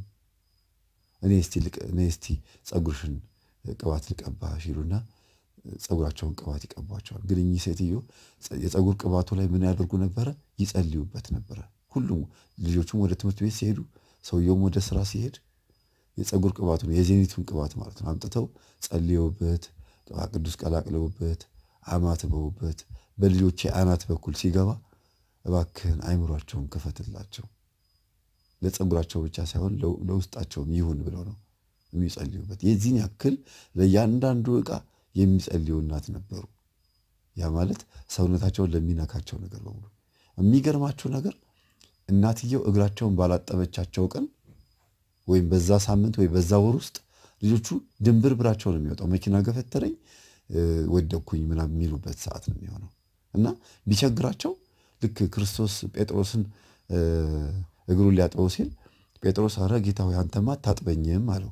እኔ እስቲ ቅባት ልቀባሽ ይሉና ፀጉራቸውን ቅባት ይቀቧቸዋል። ግን እኚህ ሴትዮ የፀጉር ቅባቱ ላይ ምን ያደርጉ ነበረ? ይጸልዩበት ነበረ። ሁሉም ልጆቹም ወደ ትምህርት ቤት ሲሄዱ፣ ሰውየውም ወደ ስራ ሲሄድ የጸጉር ቅባቱ የዜኒቱን ቅባት ማለት ነው አምጥተው ጸልየውበት ጥብሐ ቅዱስ ቀላቅለውበት አማትበውበት በልጆቼ አናት በኩል ሲገባ እባክህን አይምሯቸውን ክፈትላቸው ለጸጉራቸው ብቻ ሳይሆን ለውስጣቸውም ይሁን ብለው ነው የሚጸልዩበት። የዚህን ያክል ለእያንዳንዱ ዕቃ የሚጸልዩ እናት ነበሩ። ያ ማለት ሰውነታቸውን ለሚነካቸው ነገር በሙሉ የሚገርማችሁ ነገር እናትየው እግራቸውን ባላጠበቻቸው ቀን ወይም በዛ ሳምንት ወይ በዛ ወር ውስጥ ልጆቹ ድንብር ብራቸው ነው የሚወጣው። መኪና ገፈተረኝ፣ ወደኩኝ ምናምን የሚሉበት ሰዓት ነው የሚሆነው እና ቢቸግራቸው ልክ ክርስቶስ ጴጥሮስን እግሩን ሊያጥበው ሲል ጴጥሮስ አረ ጌታ ሆይ አንተማ አታጥበኝም አለው።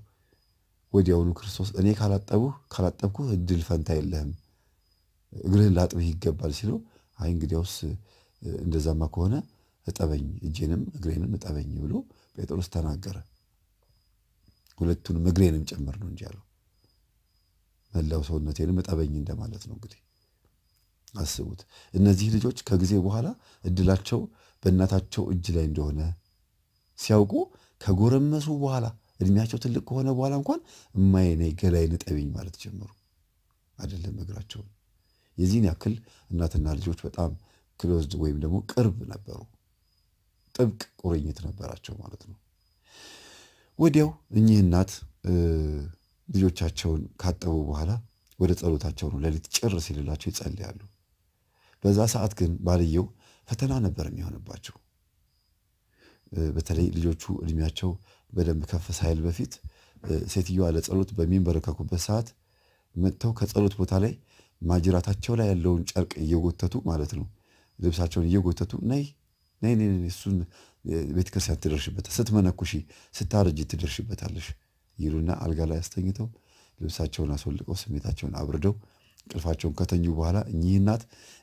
ወዲያውኑ ክርስቶስ እኔ ካላጠቡህ ካላጠብኩ እድል ፈንታ የለህም እግርህን ላጥብህ ይገባል ሲለው አይ እንግዲያውስ እንደዛማ ከሆነ እጠበኝ፣ እጄንም እግሬንም እጠበኝ ብሎ ጴጥሮስ ተናገረ። ሁለቱን እግሬንም ጭምር ነው እንጂ ያለው መላው ሰውነቴንም እጠበኝ እንደማለት ነው። እንግዲህ አስቡት። እነዚህ ልጆች ከጊዜ በኋላ እድላቸው በእናታቸው እጅ ላይ እንደሆነ ሲያውቁ ከጎረመሱ በኋላ እድሜያቸው ትልቅ ከሆነ በኋላ እንኳን እማዬ ገላዬን እጠቢኝ ማለት ጀመሩ። አይደለም እግራቸውን። የዚህን ያክል እናትና ልጆች በጣም ክሎዝድ ወይም ደግሞ ቅርብ ነበሩ። ጥብቅ ቁርኝት ነበራቸው ማለት ነው። ወዲያው እኚህ እናት ልጆቻቸውን ካጠቡ በኋላ ወደ ጸሎታቸው ነው፣ ሌሊት ጭር ሲልላቸው ይጸልያሉ። በዛ ሰዓት ግን ባልየው ፈተና ነበር የሚሆንባቸው። በተለይ ልጆቹ እድሜያቸው በደንብ ከፍ ሳይል በፊት ሴትዮዋ ለጸሎት በሚንበረከኩበት ሰዓት መጥተው ከጸሎት ቦታ ላይ ማጅራታቸው ላይ ያለውን ጨርቅ እየጎተቱ ማለት ነው ልብሳቸውን እየጎተቱ ነይ ነይ እሱን ቤተክርስቲያን ትደርሽበታል፣ ስትመነኩሺ ስታረጅ ትደርሽበታለሽ ይሉና አልጋ ላይ አስተኝተው ልብሳቸውን አስወልቀው ስሜታቸውን አብርደው ቅልፋቸውን ከተኙ በኋላ እኚህ እናት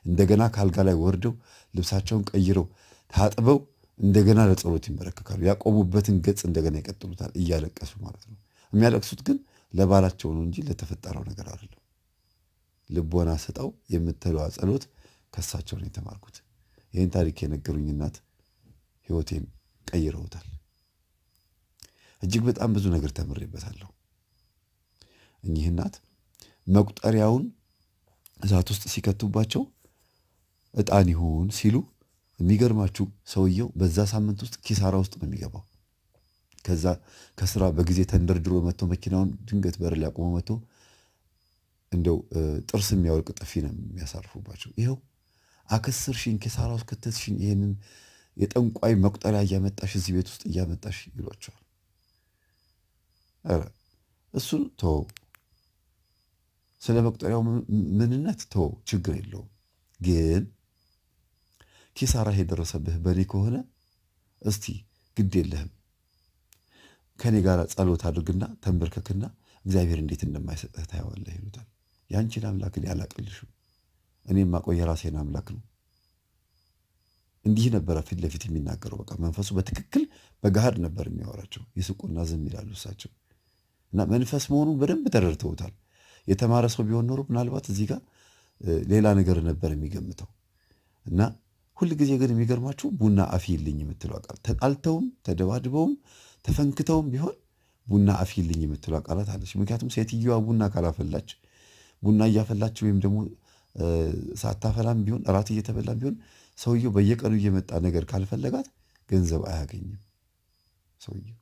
እንደገና ከአልጋ ላይ ወርደው ልብሳቸውን ቀይረው ታጥበው እንደገና ለጸሎት ይመረከካሉ። ያቆሙበትን ገጽ እንደገና ይቀጥሉታል፣ እያለቀሱ ማለት ነው። የሚያለቅሱት ግን ለባላቸው ነው እንጂ ለተፈጠረው ነገር አይደለም። ልቦና ስጠው የምትለዋ ጸሎት ከሳቸው ነው የተማርኩት። ይህን ታሪክ የነገሩኝ እናት ህይወቴን ቀይረውታል። እጅግ በጣም ብዙ ነገር ተምሬበታለሁ። እኚህ እናት መቁጠሪያውን እሳት ውስጥ ሲከቱባቸው እጣን ይሁን ሲሉ የሚገርማችሁ ሰውየው በዛ ሳምንት ውስጥ ኪሳራ ውስጥ ነው የሚገባው። ከዛ ከስራ በጊዜ ተንደርድሮ መጥቶ መኪናውን ድንገት በር ላይ አቁሞ መጥቶ እንደው ጥርስ የሚያወልቅ ጥፊ ነው የሚያሳርፉባቸው። ይኸው አከስርሽኝ፣ ኪሳራ ውስጥ ከተትሽኝ፣ ይህንን የጠንቋይ መቁጠሪያ እያመጣሽ እዚህ ቤት ውስጥ እያመጣሽ ይሏቸዋል። ኧረ እሱን ተወው፣ ስለ መቁጠሪያው ምንነት ተወው፣ ችግር የለውም። ግን ኪሳራህ የደረሰብህ በእኔ ከሆነ እስቲ ግድ የለህም ከኔ ጋር ጸሎት አድርግና ተንበርከክና እግዚአብሔር እንዴት እንደማይሰጥህ ታየዋለህ ይሉታል። ያንቺን አምላክን ያላቅልሽም። እኔም ማቆየ ራሴን አምላክ ነው። እንዲህ ነበረ ፊት ለፊት የሚናገረው። በቃ መንፈሱ በትክክል በገሃድ ነበር የሚያወራቸው። ይስቁና ዝም ይላሉ እሳቸው እና መንፈስ መሆኑን በደንብ ተረድተውታል። የተማረ ሰው ቢሆን ኖሮ ምናልባት እዚህ ጋር ሌላ ነገር ነበር የሚገምተው እና ጊዜ ግን የሚገርማችሁ ቡና አፍይልኝ የምትለው ቃል ተጣልተውም ተደባድበውም ተፈንክተውም ቢሆን ቡና አፍይልኝ የምትለው ቃላት አለች። ምክንያቱም ሴትዮዋ ቡና ካላፈላች ቡና እያፈላች ወይም ደግሞ ሳታፈላም ቢሆን እራት እየተበላም ቢሆን ሰውየው በየቀኑ እየመጣ ነገር ካልፈለጋት ገንዘብ አያገኝም። ሰውየው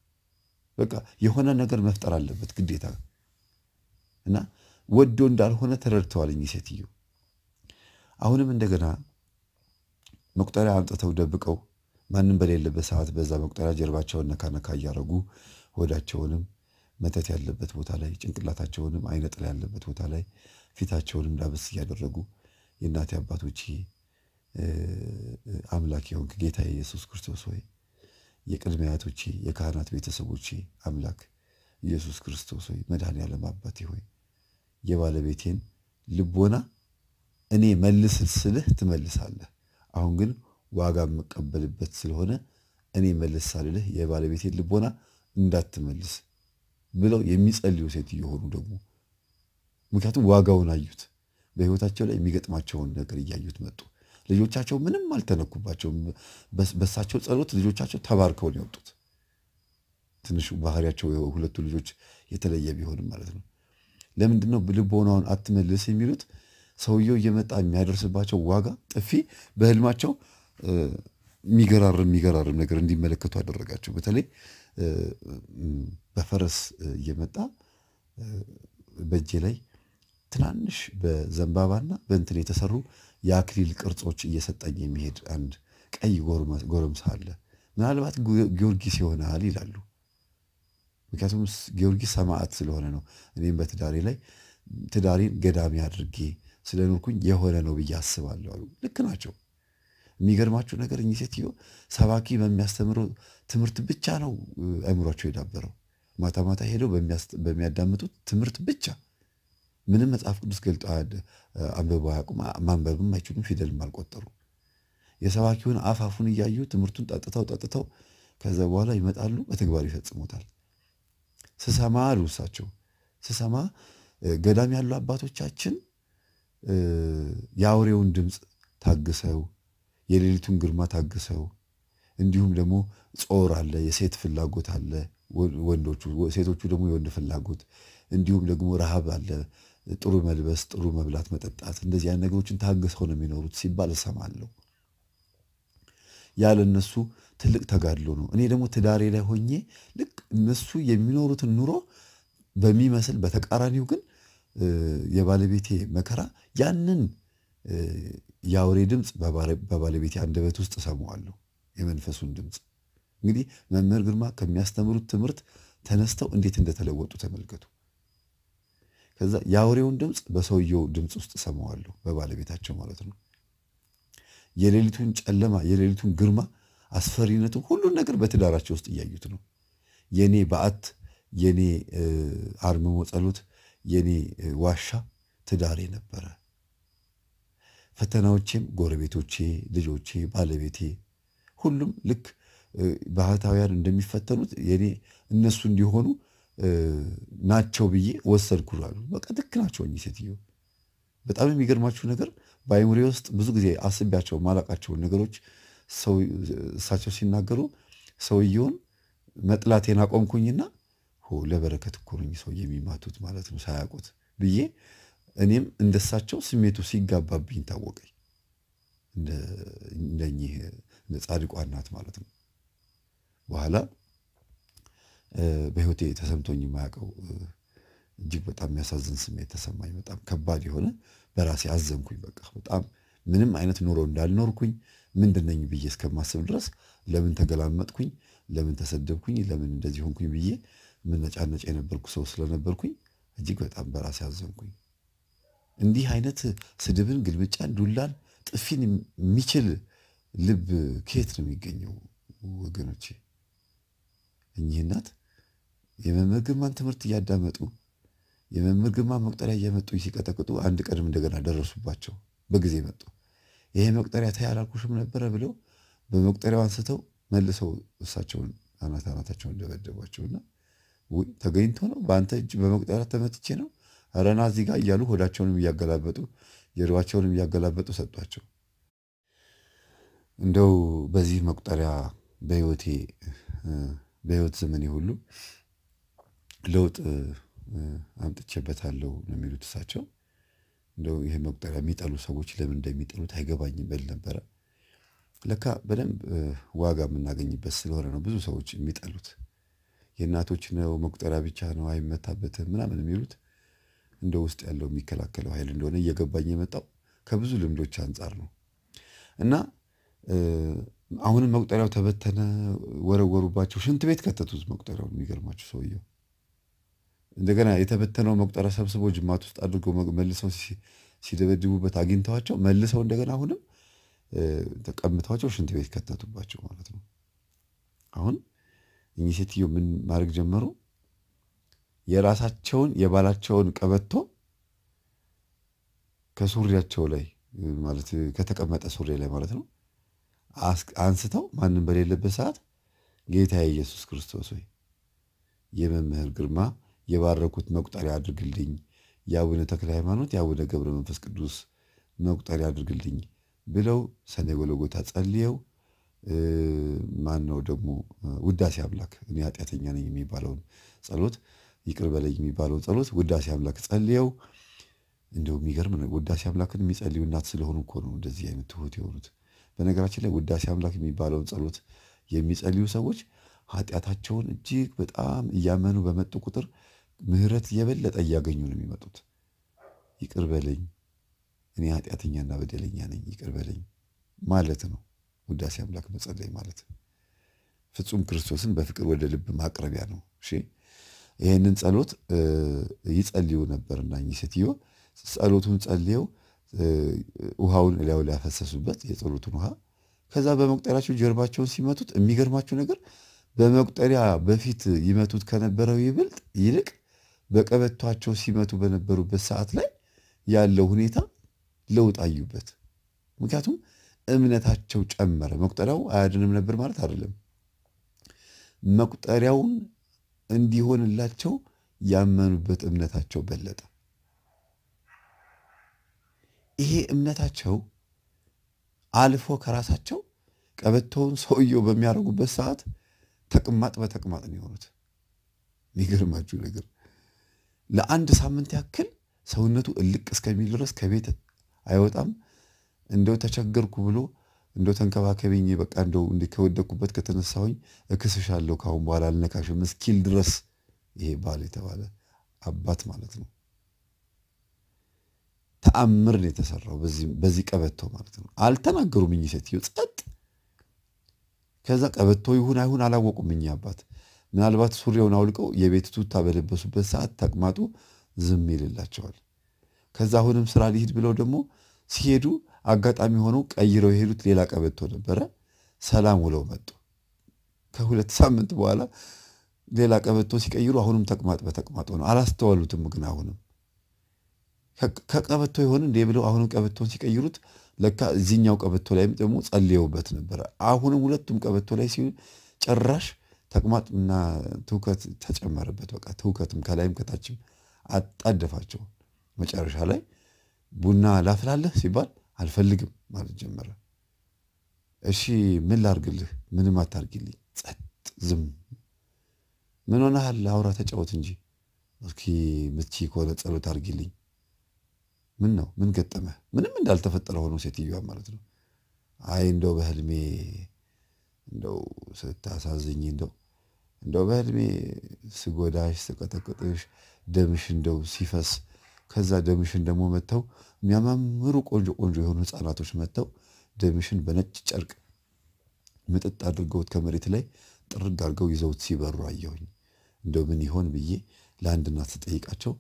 በቃ የሆነ ነገር መፍጠር አለበት ግዴታ እና ወዶ እንዳልሆነ ተረድተዋልኝ ሴትዮ። አሁንም እንደገና መቁጠሪያ አምጥተው ደብቀው ማንም በሌለበት ሰዓት በዛ መቁጠሪያ ጀርባቸውን ነካነካ እያደረጉ ሆዳቸውንም መተት ያለበት ቦታ ላይ ጭንቅላታቸውንም አይነ ያለበት ቦታ ላይ ፊታቸውንም ዳብስ እያደረጉ የእናቴ አባቶች አምላክ የሆንክ ጌታ ኢየሱስ ክርስቶስ ሆይ የቅድመ አያቶቼ የካህናት ቤተሰቦቼ አምላክ ኢየሱስ ክርስቶስ ሆይ መድኃኔ አባቴ ሆይ የባለቤቴን ልቦና እኔ መልስ ስልህ ትመልሳለህ። አሁን ግን ዋጋ የምቀበልበት ስለሆነ እኔ መልስ ሳልልህ የባለቤቴን ልቦና እንዳትመልስ ብለው የሚጸልዩ ሴት እየሆኑ ደግሞ ምክንያቱም ዋጋውን አዩት። በህይወታቸው ላይ የሚገጥማቸውን ነገር እያዩት መጡ። ልጆቻቸው ምንም አልተነኩባቸውም። በሳቸው ጸሎት ልጆቻቸው ተባርከው ነው የወጡት። ትንሹ ባህሪያቸው ሁለቱ ልጆች የተለየ ቢሆንም ማለት ነው። ለምንድን ነው ልቦናውን አትመልስ የሚሉት? ሰውየው እየመጣ የሚያደርስባቸው ዋጋ ጥፊ በህልማቸው የሚገራርም የሚገራርም ነገር እንዲመለከቱ አደረጋቸው። በተለይ በፈረስ እየመጣ በእጄ ላይ ትናንሽ በዘንባባና በእንትን የተሰሩ የአክሊል ቅርጾች እየሰጠኝ የሚሄድ አንድ ቀይ ጎረምሳ አለ። ምናልባት ጊዮርጊስ ይሆናል ይላሉ። ምክንያቱም ጊዮርጊስ ሰማዕት ስለሆነ ነው። እኔም በትዳሬ ላይ ትዳሬን ገዳሚ አድርጌ ስለኖርኩኝ የሆነ ነው ብዬ አስባለሁ አሉ። ልክ ናቸው። የሚገርማችሁ ነገር እኚህ ሴትዮ ሰባኪ በሚያስተምረው ትምህርት ብቻ ነው አእምሯቸው የዳበረው። ማታ ማታ ሄደው በሚያዳምጡት ትምህርት ብቻ ምንም መጽሐፍ ቅዱስ ገልጠዋል አንብበው አያውቁም። ማንበብም አይችሉም። ፊደልም አልቆጠሩ። የሰባኪውን አፋፉን እያዩ ትምህርቱን ጠጥተው ጠጥተው ከዛ በኋላ ይመጣሉ፣ በተግባር ይፈጽሙታል። ስሰማ አሉ እሳቸው ስሰማ ገዳም ያሉ አባቶቻችን የአውሬውን ድምፅ ታግሰው የሌሊቱን ግርማ ታግሰው እንዲሁም ደግሞ ጾር አለ፣ የሴት ፍላጎት አለ፣ ወንዶቹ ሴቶቹ ደግሞ የወንድ ፍላጎት እንዲሁም ደግሞ ረሃብ አለ፣ ጥሩ መልበስ፣ ጥሩ መብላት፣ መጠጣት እንደዚህ አይነት ነገሮችን ታግሰው ነው የሚኖሩት ሲባል እሰማለሁ። ያለ እነሱ ትልቅ ተጋድሎ ነው። እኔ ደግሞ ትዳሬ ላይ ሆኜ ልክ እነሱ የሚኖሩትን ኑሮ በሚመስል በተቃራኒው ግን የባለቤቴ መከራ ያንን የአውሬ ድምፅ በባለቤቴ አንደበት ውስጥ እሰማዋለሁ፣ የመንፈሱን ድምፅ። እንግዲህ መምህር ግርማ ከሚያስተምሩት ትምህርት ተነስተው እንዴት እንደተለወጡ ተመልከቱ። ከዛ የአውሬውን ድምፅ በሰውየው ድምፅ ውስጥ ሰማዋለሁ፣ በባለቤታቸው ማለት ነው። የሌሊቱን ጨለማ፣ የሌሊቱን ግርማ፣ አስፈሪነቱን፣ ሁሉን ነገር በትዳራቸው ውስጥ እያዩት ነው። የኔ በዓት፣ የኔ አርምሞ ጸሎት፣ የኔ ዋሻ ትዳሬ ነበረ። ፈተናዎቼም ጎረቤቶቼ፣ ልጆቼ፣ ባለቤቴ ሁሉም ልክ ባህታውያን እንደሚፈተኑት የኔ እነሱ እንዲሆኑ ናቸው ብዬ ወሰድኩ አሉ። በቃ ልክ ናቸው እኚህ ሴትዮ። በጣም የሚገርማችሁ ነገር በአይምሬ ውስጥ ብዙ ጊዜ አስቢያቸው ማላቃቸውን ነገሮች እሳቸው ሲናገሩ ሰውየውን መጥላቴን አቆምኩኝና ለበረከት እኮ ነው የሚማቱት ማለት ነው ሳያውቁት ብዬ እኔም እንደሳቸው ስሜቱ ሲጋባብኝ ታወቀኝ። እንደ ጻድቋ እናት ማለት ነው በኋላ በህይወቴ ተሰምቶኝ የማያውቀው እጅግ በጣም የሚያሳዝን ስሜት ተሰማኝ። በጣም ከባድ የሆነ በራሴ አዘንኩኝ። በቃ በጣም ምንም አይነት ኑሮ እንዳልኖርኩኝ ምንድነኝ ብዬ እስከማስብ ድረስ ለምን ተገላመጥኩኝ፣ ለምን ተሰደብኩኝ፣ ለምን እንደዚህ ሆንኩኝ ብዬ ምነጫነጭ የነበርኩ ሰው ስለነበርኩኝ እጅግ በጣም በራሴ አዘንኩኝ። እንዲህ አይነት ስድብን፣ ግልምጫን፣ ዱላን፣ ጥፊን የሚችል ልብ ከየት ነው የሚገኘው? ወገኖቼ እኚህ እናት የመምህር ግርማን ትምህርት እያዳመጡ የመምህር ግርማን መቁጠሪያ እየመጡ ሲቀጠቅጡ አንድ ቀድም እንደገና ደረሱባቸው። በጊዜ መጡ። ይሄ መቁጠሪያ ታይ አላልኩሽም ነበረ ብለው በመቁጠሪያው አንስተው መልሰው እሳቸውን አናት አናታቸውን ደበደቧቸውና ተገኝቶ ነው በአንተ እጅ በመቁጠሪያ ተመትቼ ነው ረና እዚህ ጋር እያሉ ሆዳቸውንም እያገላበጡ ጀርባቸውንም እያገላበጡ ሰጧቸው። እንደው በዚህ መቁጠሪያ በህይወቴ በህይወት ዘመኔ ሁሉ ለውጥ አምጥቼበታለሁ ነው የሚሉት እሳቸው። እንደው ይሄ መቁጠሪያ የሚጠሉ ሰዎች ለምን እንደሚጠሉት አይገባኝም በል ነበረ። ለካ በደንብ ዋጋ የምናገኝበት ስለሆነ ነው ብዙ ሰዎች የሚጠሉት። የእናቶች ነው መቁጠሪያ ብቻ ነው አይመታበትም ምናምን የሚሉት እንደ ውስጥ ያለው የሚከላከለው ኃይል እንደሆነ እየገባኝ የመጣው ከብዙ ልምዶች አንጻር ነው እና አሁንም መቁጠሪያው ተበተነ፣ ወረወሩባቸው፣ ሽንት ቤት ከተቱት መቁጠሪያው የሚገርማቸው ሰውየው እንደገና የተበተነው መቁጠሪያ ሰብስቦ ጅማት ውስጥ አድርገው መልሰው ሲደበድቡበት አግኝተዋቸው መልሰው እንደገና አሁንም ተቀምተዋቸው ሽንት ቤት ከተቱባቸው ማለት ነው። አሁን እኚህ ሴትዮ ምን ማድረግ ጀመሩ? የራሳቸውን የባላቸውን ቀበቶ ከሱሪያቸው ላይ ማለት ከተቀመጠ ሱሪ ላይ ማለት ነው አንስተው ማንም በሌለበት ሰዓት ጌታ ኢየሱስ ክርስቶስ ወይ የመምህር ግርማ የባረኩት መቁጠሪያ አድርግልኝ። የአቡነ ተክለ ሃይማኖት፣ የአቡነ ገብረ መንፈስ ቅዱስ መቁጠሪያ አድርግልኝ ብለው ሰኔ ጎለጎታ ጸልየው ማን ነው ደግሞ ውዳሴ አምላክ እኔ ኃጢአተኛ ነኝ የሚባለውን ጸሎት ይቅር በለኝ የሚባለውን ጸሎት ውዳሴ አምላክ ጸልየው እንደው የሚገርም ነው። ውዳሴ አምላክን የሚጸልዩ እናት ስለሆኑ እኮ ነው እንደዚህ አይነት ትሁት የሆኑት። በነገራችን ላይ ውዳሴ አምላክ የሚባለውን ጸሎት የሚጸልዩ ሰዎች ኃጢአታቸውን እጅግ በጣም እያመኑ በመጡ ቁጥር ምህረት የበለጠ እያገኙ ነው የሚመጡት። ይቅር በለኝ እኔ ኃጢአተኛና በደለኛ ነኝ ይቅር በለኝ ማለት ነው። ውዳሴ አምላክ መጸለይ ማለት ነው። ፍጹም ክርስቶስን በፍቅር ወደ ልብ ማቅረቢያ ነው። እሺ ይህንን ጸሎት ይጸልዩ ነበርና እኚህ ሴትዮ ጸሎቱን ጸልየው ውሃውን እላዩ ላይ ያፈሰሱበት የጸሎቱን ውሃ ከዛ በመቁጠሪያቸው ጀርባቸውን ሲመቱት የሚገርማቸው ነገር በመቁጠሪያ በፊት ይመቱት ከነበረው ይብልጥ ይልቅ በቀበቷቸው ሲመቱ በነበሩበት ሰዓት ላይ ያለው ሁኔታ ለውጥ አዩበት። ምክንያቱም እምነታቸው ጨመረ። መቁጠሪያው አያድንም ነበር ማለት አይደለም። መቁጠሪያውን እንዲሆንላቸው ያመኑበት እምነታቸው በለጠ። ይሄ እምነታቸው አልፎ ከራሳቸው ቀበቶውን ሰውየው በሚያደርጉበት ሰዓት ተቅማጥ በተቅማጥ ነው የሆኑት። የሚገርማችሁ ነገር ለአንድ ሳምንት ያክል ሰውነቱ እልቅ እስከሚል ድረስ ከቤት አይወጣም። እንደው ተቸገርኩ ብሎ እንደው ተንከባከቢኝ በቃ እንደው ከወደኩበት ከተነሳሁኝ እክስሻለሁ ካሁን በኋላ አልነካሽም እስኪል ድረስ ይሄ ባል የተባለ አባት ማለት ነው። ተአምር ነው የተሰራው በዚህ ቀበቶ ማለት ነው። አልተናገሩም እኚህ ሴትዮ ጸጥ። ከዛ ቀበቶ ይሁን አይሁን አላወቁም እኚህ አባት። ምናልባት ሱሪውን አውልቀው የቤት ቱታ በለበሱበት ሰዓት ተቅማጡ ዝም ይልላቸዋል። ከዛ አሁንም ስራ ሊሄድ ብለው ደግሞ ሲሄዱ አጋጣሚ ሆነው ቀይረው የሄዱት ሌላ ቀበቶ ነበረ። ሰላም ውለው መጡ። ከሁለት ሳምንት በኋላ ሌላ ቀበቶ ሲቀይሩ አሁንም ተቅማጥ በተቅማጥ ነው። አላስተዋሉትም ግን አሁንም ከቀበቶ የሆን እንዴ ብለው አሁንም ቀበቶን ሲቀይሩት ለካ እዚኛው ቀበቶ ላይም ደግሞ ጸልየውበት ነበረ። አሁንም ሁለቱም ቀበቶ ላይ ሲሆን ጭራሽ ተቅማጥና ትውከት ተጨመረበት። በቃ ትውከትም ከላይም ከታችም አጣደፋቸው። መጨረሻ ላይ ቡና ላፍላለህ ሲባል አልፈልግም ማለት ጀመረ። እሺ ምን ላርግልህ? ምንም አታርጊልኝ፣ ጸጥ ዝም። ምን ሆነሃል? አውራ ተጫወት እንጂ እስኪ ምቺ ከሆነ ጸሎት አርግልኝ። ምን ነው? ምን ገጠመህ? ምንም እንዳልተፈጠረ ሆኖ ሴትዮዋ ማለት ነው። አይ እንደው በህልሜ እንደው ስታሳዝኝ እንደው እንደው በህልሜ ስጎዳሽ ስቀጠቅጥሽ ደምሽ እንደው ሲፈስ ከዛ ደምሽን ደግሞ መጥተው የሚያማምሩ ቆንጆ ቆንጆ የሆኑ ህፃናቶች መጥተው ደምሽን በነጭ ጨርቅ ምጥጥ አድርገውት ከመሬት ላይ ጥርግ አድርገው ይዘውት ሲበሩ አየሁኝ። እንደው ምን ይሆን ብዬ ለአንድ እናት ስጠይቃቸው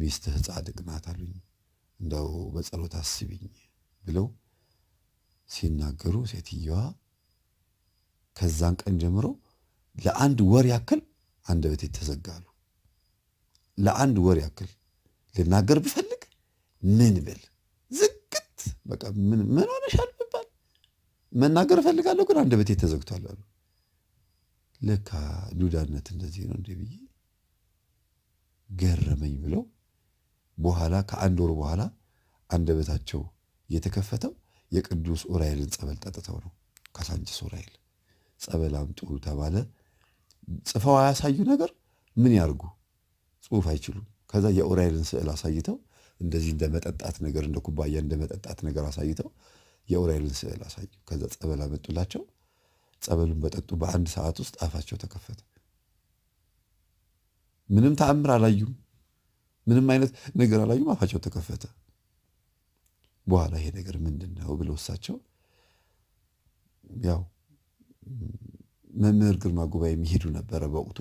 ሚስትህ ጻድቅ ናት አሉኝ። እንደው በጸሎት አስቢኝ ብለው ሲናገሩ ሴትየዋ ከዛን ቀን ጀምሮ ለአንድ ወር ያክል አንደበቴ ተዘጋ ነው። ለአንድ ወር ያክል ልናገር ብፈልግ ምን ብል ዝግት በቃ ምን ምን ሆነሻል ብባል መናገር እፈልጋለሁ ግን አንደበቴ ተዘግቷል አሉ። ለካ ዱዳነት እንደዚህ ነው እንዴ ብዬ ገረመኝ ብለው በኋላ ከአንድ ወር በኋላ አንደበታቸው የተከፈተው የቅዱስ ዑራኤልን ጸበል ጠጥተው ነው። ካሳንቺስ ዑራኤል ጸበል አምጡ ተባለ። ጽፈው አያሳዩ ነገር ምን ያርጉ? ጽሁፍ አይችሉም። ከዛ የኡራኤልን ስዕል አሳይተው እንደዚህ እንደ መጠጣት ነገር እንደ ኩባያ እንደ መጠጣት ነገር አሳይተው የኡራኤልን ስዕል አሳዩ። ከዛ ጸበል አመጡላቸው። ጸበሉን በጠጡ በአንድ ሰዓት ውስጥ አፋቸው ተከፈተ። ምንም ተአምር አላዩም። ምንም አይነት ነገር አላዩም። አፋቸው ተከፈተ። በኋላ ይሄ ነገር ምንድን ነው ብለው እሳቸው ያው መምህር ግርማ ጉባኤ የሚሄዱ ነበረ በወቅቱ።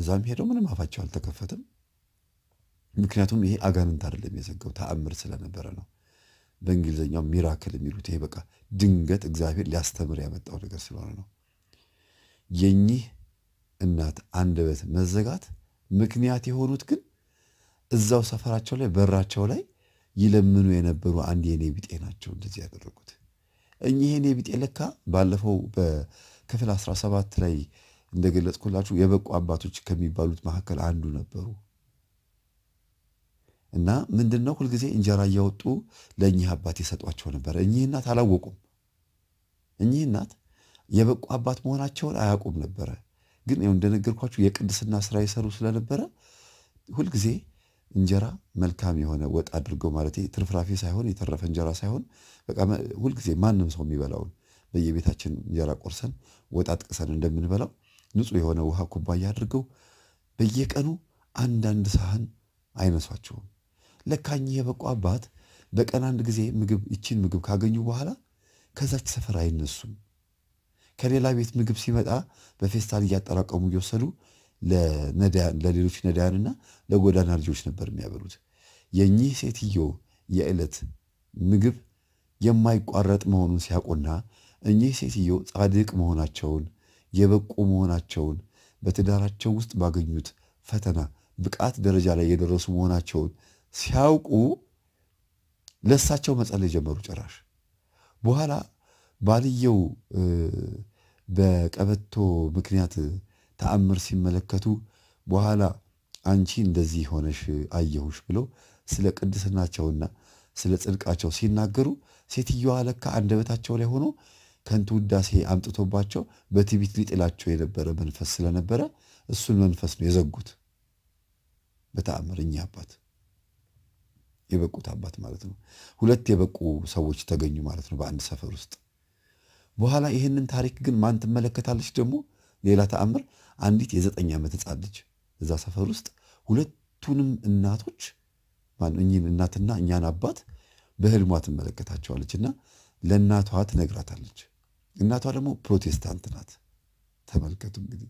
እዛም ሄደው ምንም አፋቸው አልተከፈትም። ምክንያቱም ይሄ አጋንንት አይደለም የዘገው ተአምር ስለነበረ ነው። በእንግሊዝኛው ሚራክል የሚሉት ይሄ በቃ ድንገት እግዚአብሔር ሊያስተምር ያመጣው ነገር ስለሆነ ነው። የኚህ እናት አንደበት መዘጋት ምክንያት የሆኑት ግን እዛው ሰፈራቸው ላይ በራቸው ላይ ይለምኑ የነበሩ አንድ የኔ ቢጤ ናቸው እንደዚህ ያደረጉት። እኚህን የቢጤ ለካ ባለፈው በክፍል 17 ላይ እንደገለጽኩላችሁ የበቁ አባቶች ከሚባሉት መካከል አንዱ ነበሩ እና ምንድን ነው ሁልጊዜ እንጀራ እያወጡ ለእኚህ አባት የሰጧቸው ነበር። እኚህ እናት አላወቁም። እኚህ እናት የበቁ አባት መሆናቸውን አያውቁም ነበረ። ግን እንደነገርኳችሁ የቅድስና ስራ የሰሩ ስለነበረ ሁልጊዜ እንጀራ መልካም የሆነ ወጥ አድርገው ማለት ትርፍራፊ ሳይሆን የተረፈ እንጀራ ሳይሆን በቃ ሁልጊዜ ማንም ሰው የሚበላውን በየቤታችን እንጀራ ቆርሰን ወጥ አጥቅሰን እንደምንበላው ንጹህ የሆነ ውሃ ኩባያ አድርገው በየቀኑ አንዳንድ ሳህን አይነሷቸውም። ለካኝ የበቁ አባት በቀን አንድ ጊዜ ምግብ ይችን ምግብ ካገኙ በኋላ ከዛች ሰፈር አይነሱም። ከሌላ ቤት ምግብ ሲመጣ በፌስታል እያጠራቀሙ እየወሰዱ ለሌሎች ነዳያንና ለጎዳና ልጆች ነበር የሚያበሉት። የእኚህ ሴትዮ የዕለት ምግብ የማይቋረጥ መሆኑን ሲያውቁና እኚህ ሴትዮ ጻድቅ መሆናቸውን የበቁ መሆናቸውን በትዳራቸው ውስጥ ባገኙት ፈተና ብቃት ደረጃ ላይ የደረሱ መሆናቸውን ሲያውቁ ለእሳቸው መጸለይ ጀመሩ። ጭራሽ በኋላ ባልየው በቀበቶ ምክንያት ተአምር ሲመለከቱ በኋላ አንቺ እንደዚህ ሆነሽ አየሁሽ ብለው ስለ ቅድስናቸውና ስለ ጽድቃቸው ሲናገሩ ሴትየዋ ለካ አንደበታቸው ላይ ሆኖ ከንቱ ውዳሴ አምጥቶባቸው በትቢት ሊጥላቸው የነበረ መንፈስ ስለነበረ እሱን መንፈስ ነው የዘጉት። በተአምር እኚህ አባት የበቁት አባት ማለት ነው። ሁለት የበቁ ሰዎች ተገኙ ማለት ነው በአንድ ሰፈር ውስጥ። በኋላ ይህንን ታሪክ ግን ማን ትመለከታለች ደግሞ ሌላ ተአምር አንዲት የዘጠኝ ዓመት ህፃን ልጅ እዛ ሰፈር ውስጥ ሁለቱንም እናቶች እኚህን እናትና እኛን አባት በህልሟ ትመለከታቸዋለች እና ለእናቷ ትነግራታለች። እናቷ ደግሞ ፕሮቴስታንት ናት። ተመልከቱ እንግዲህ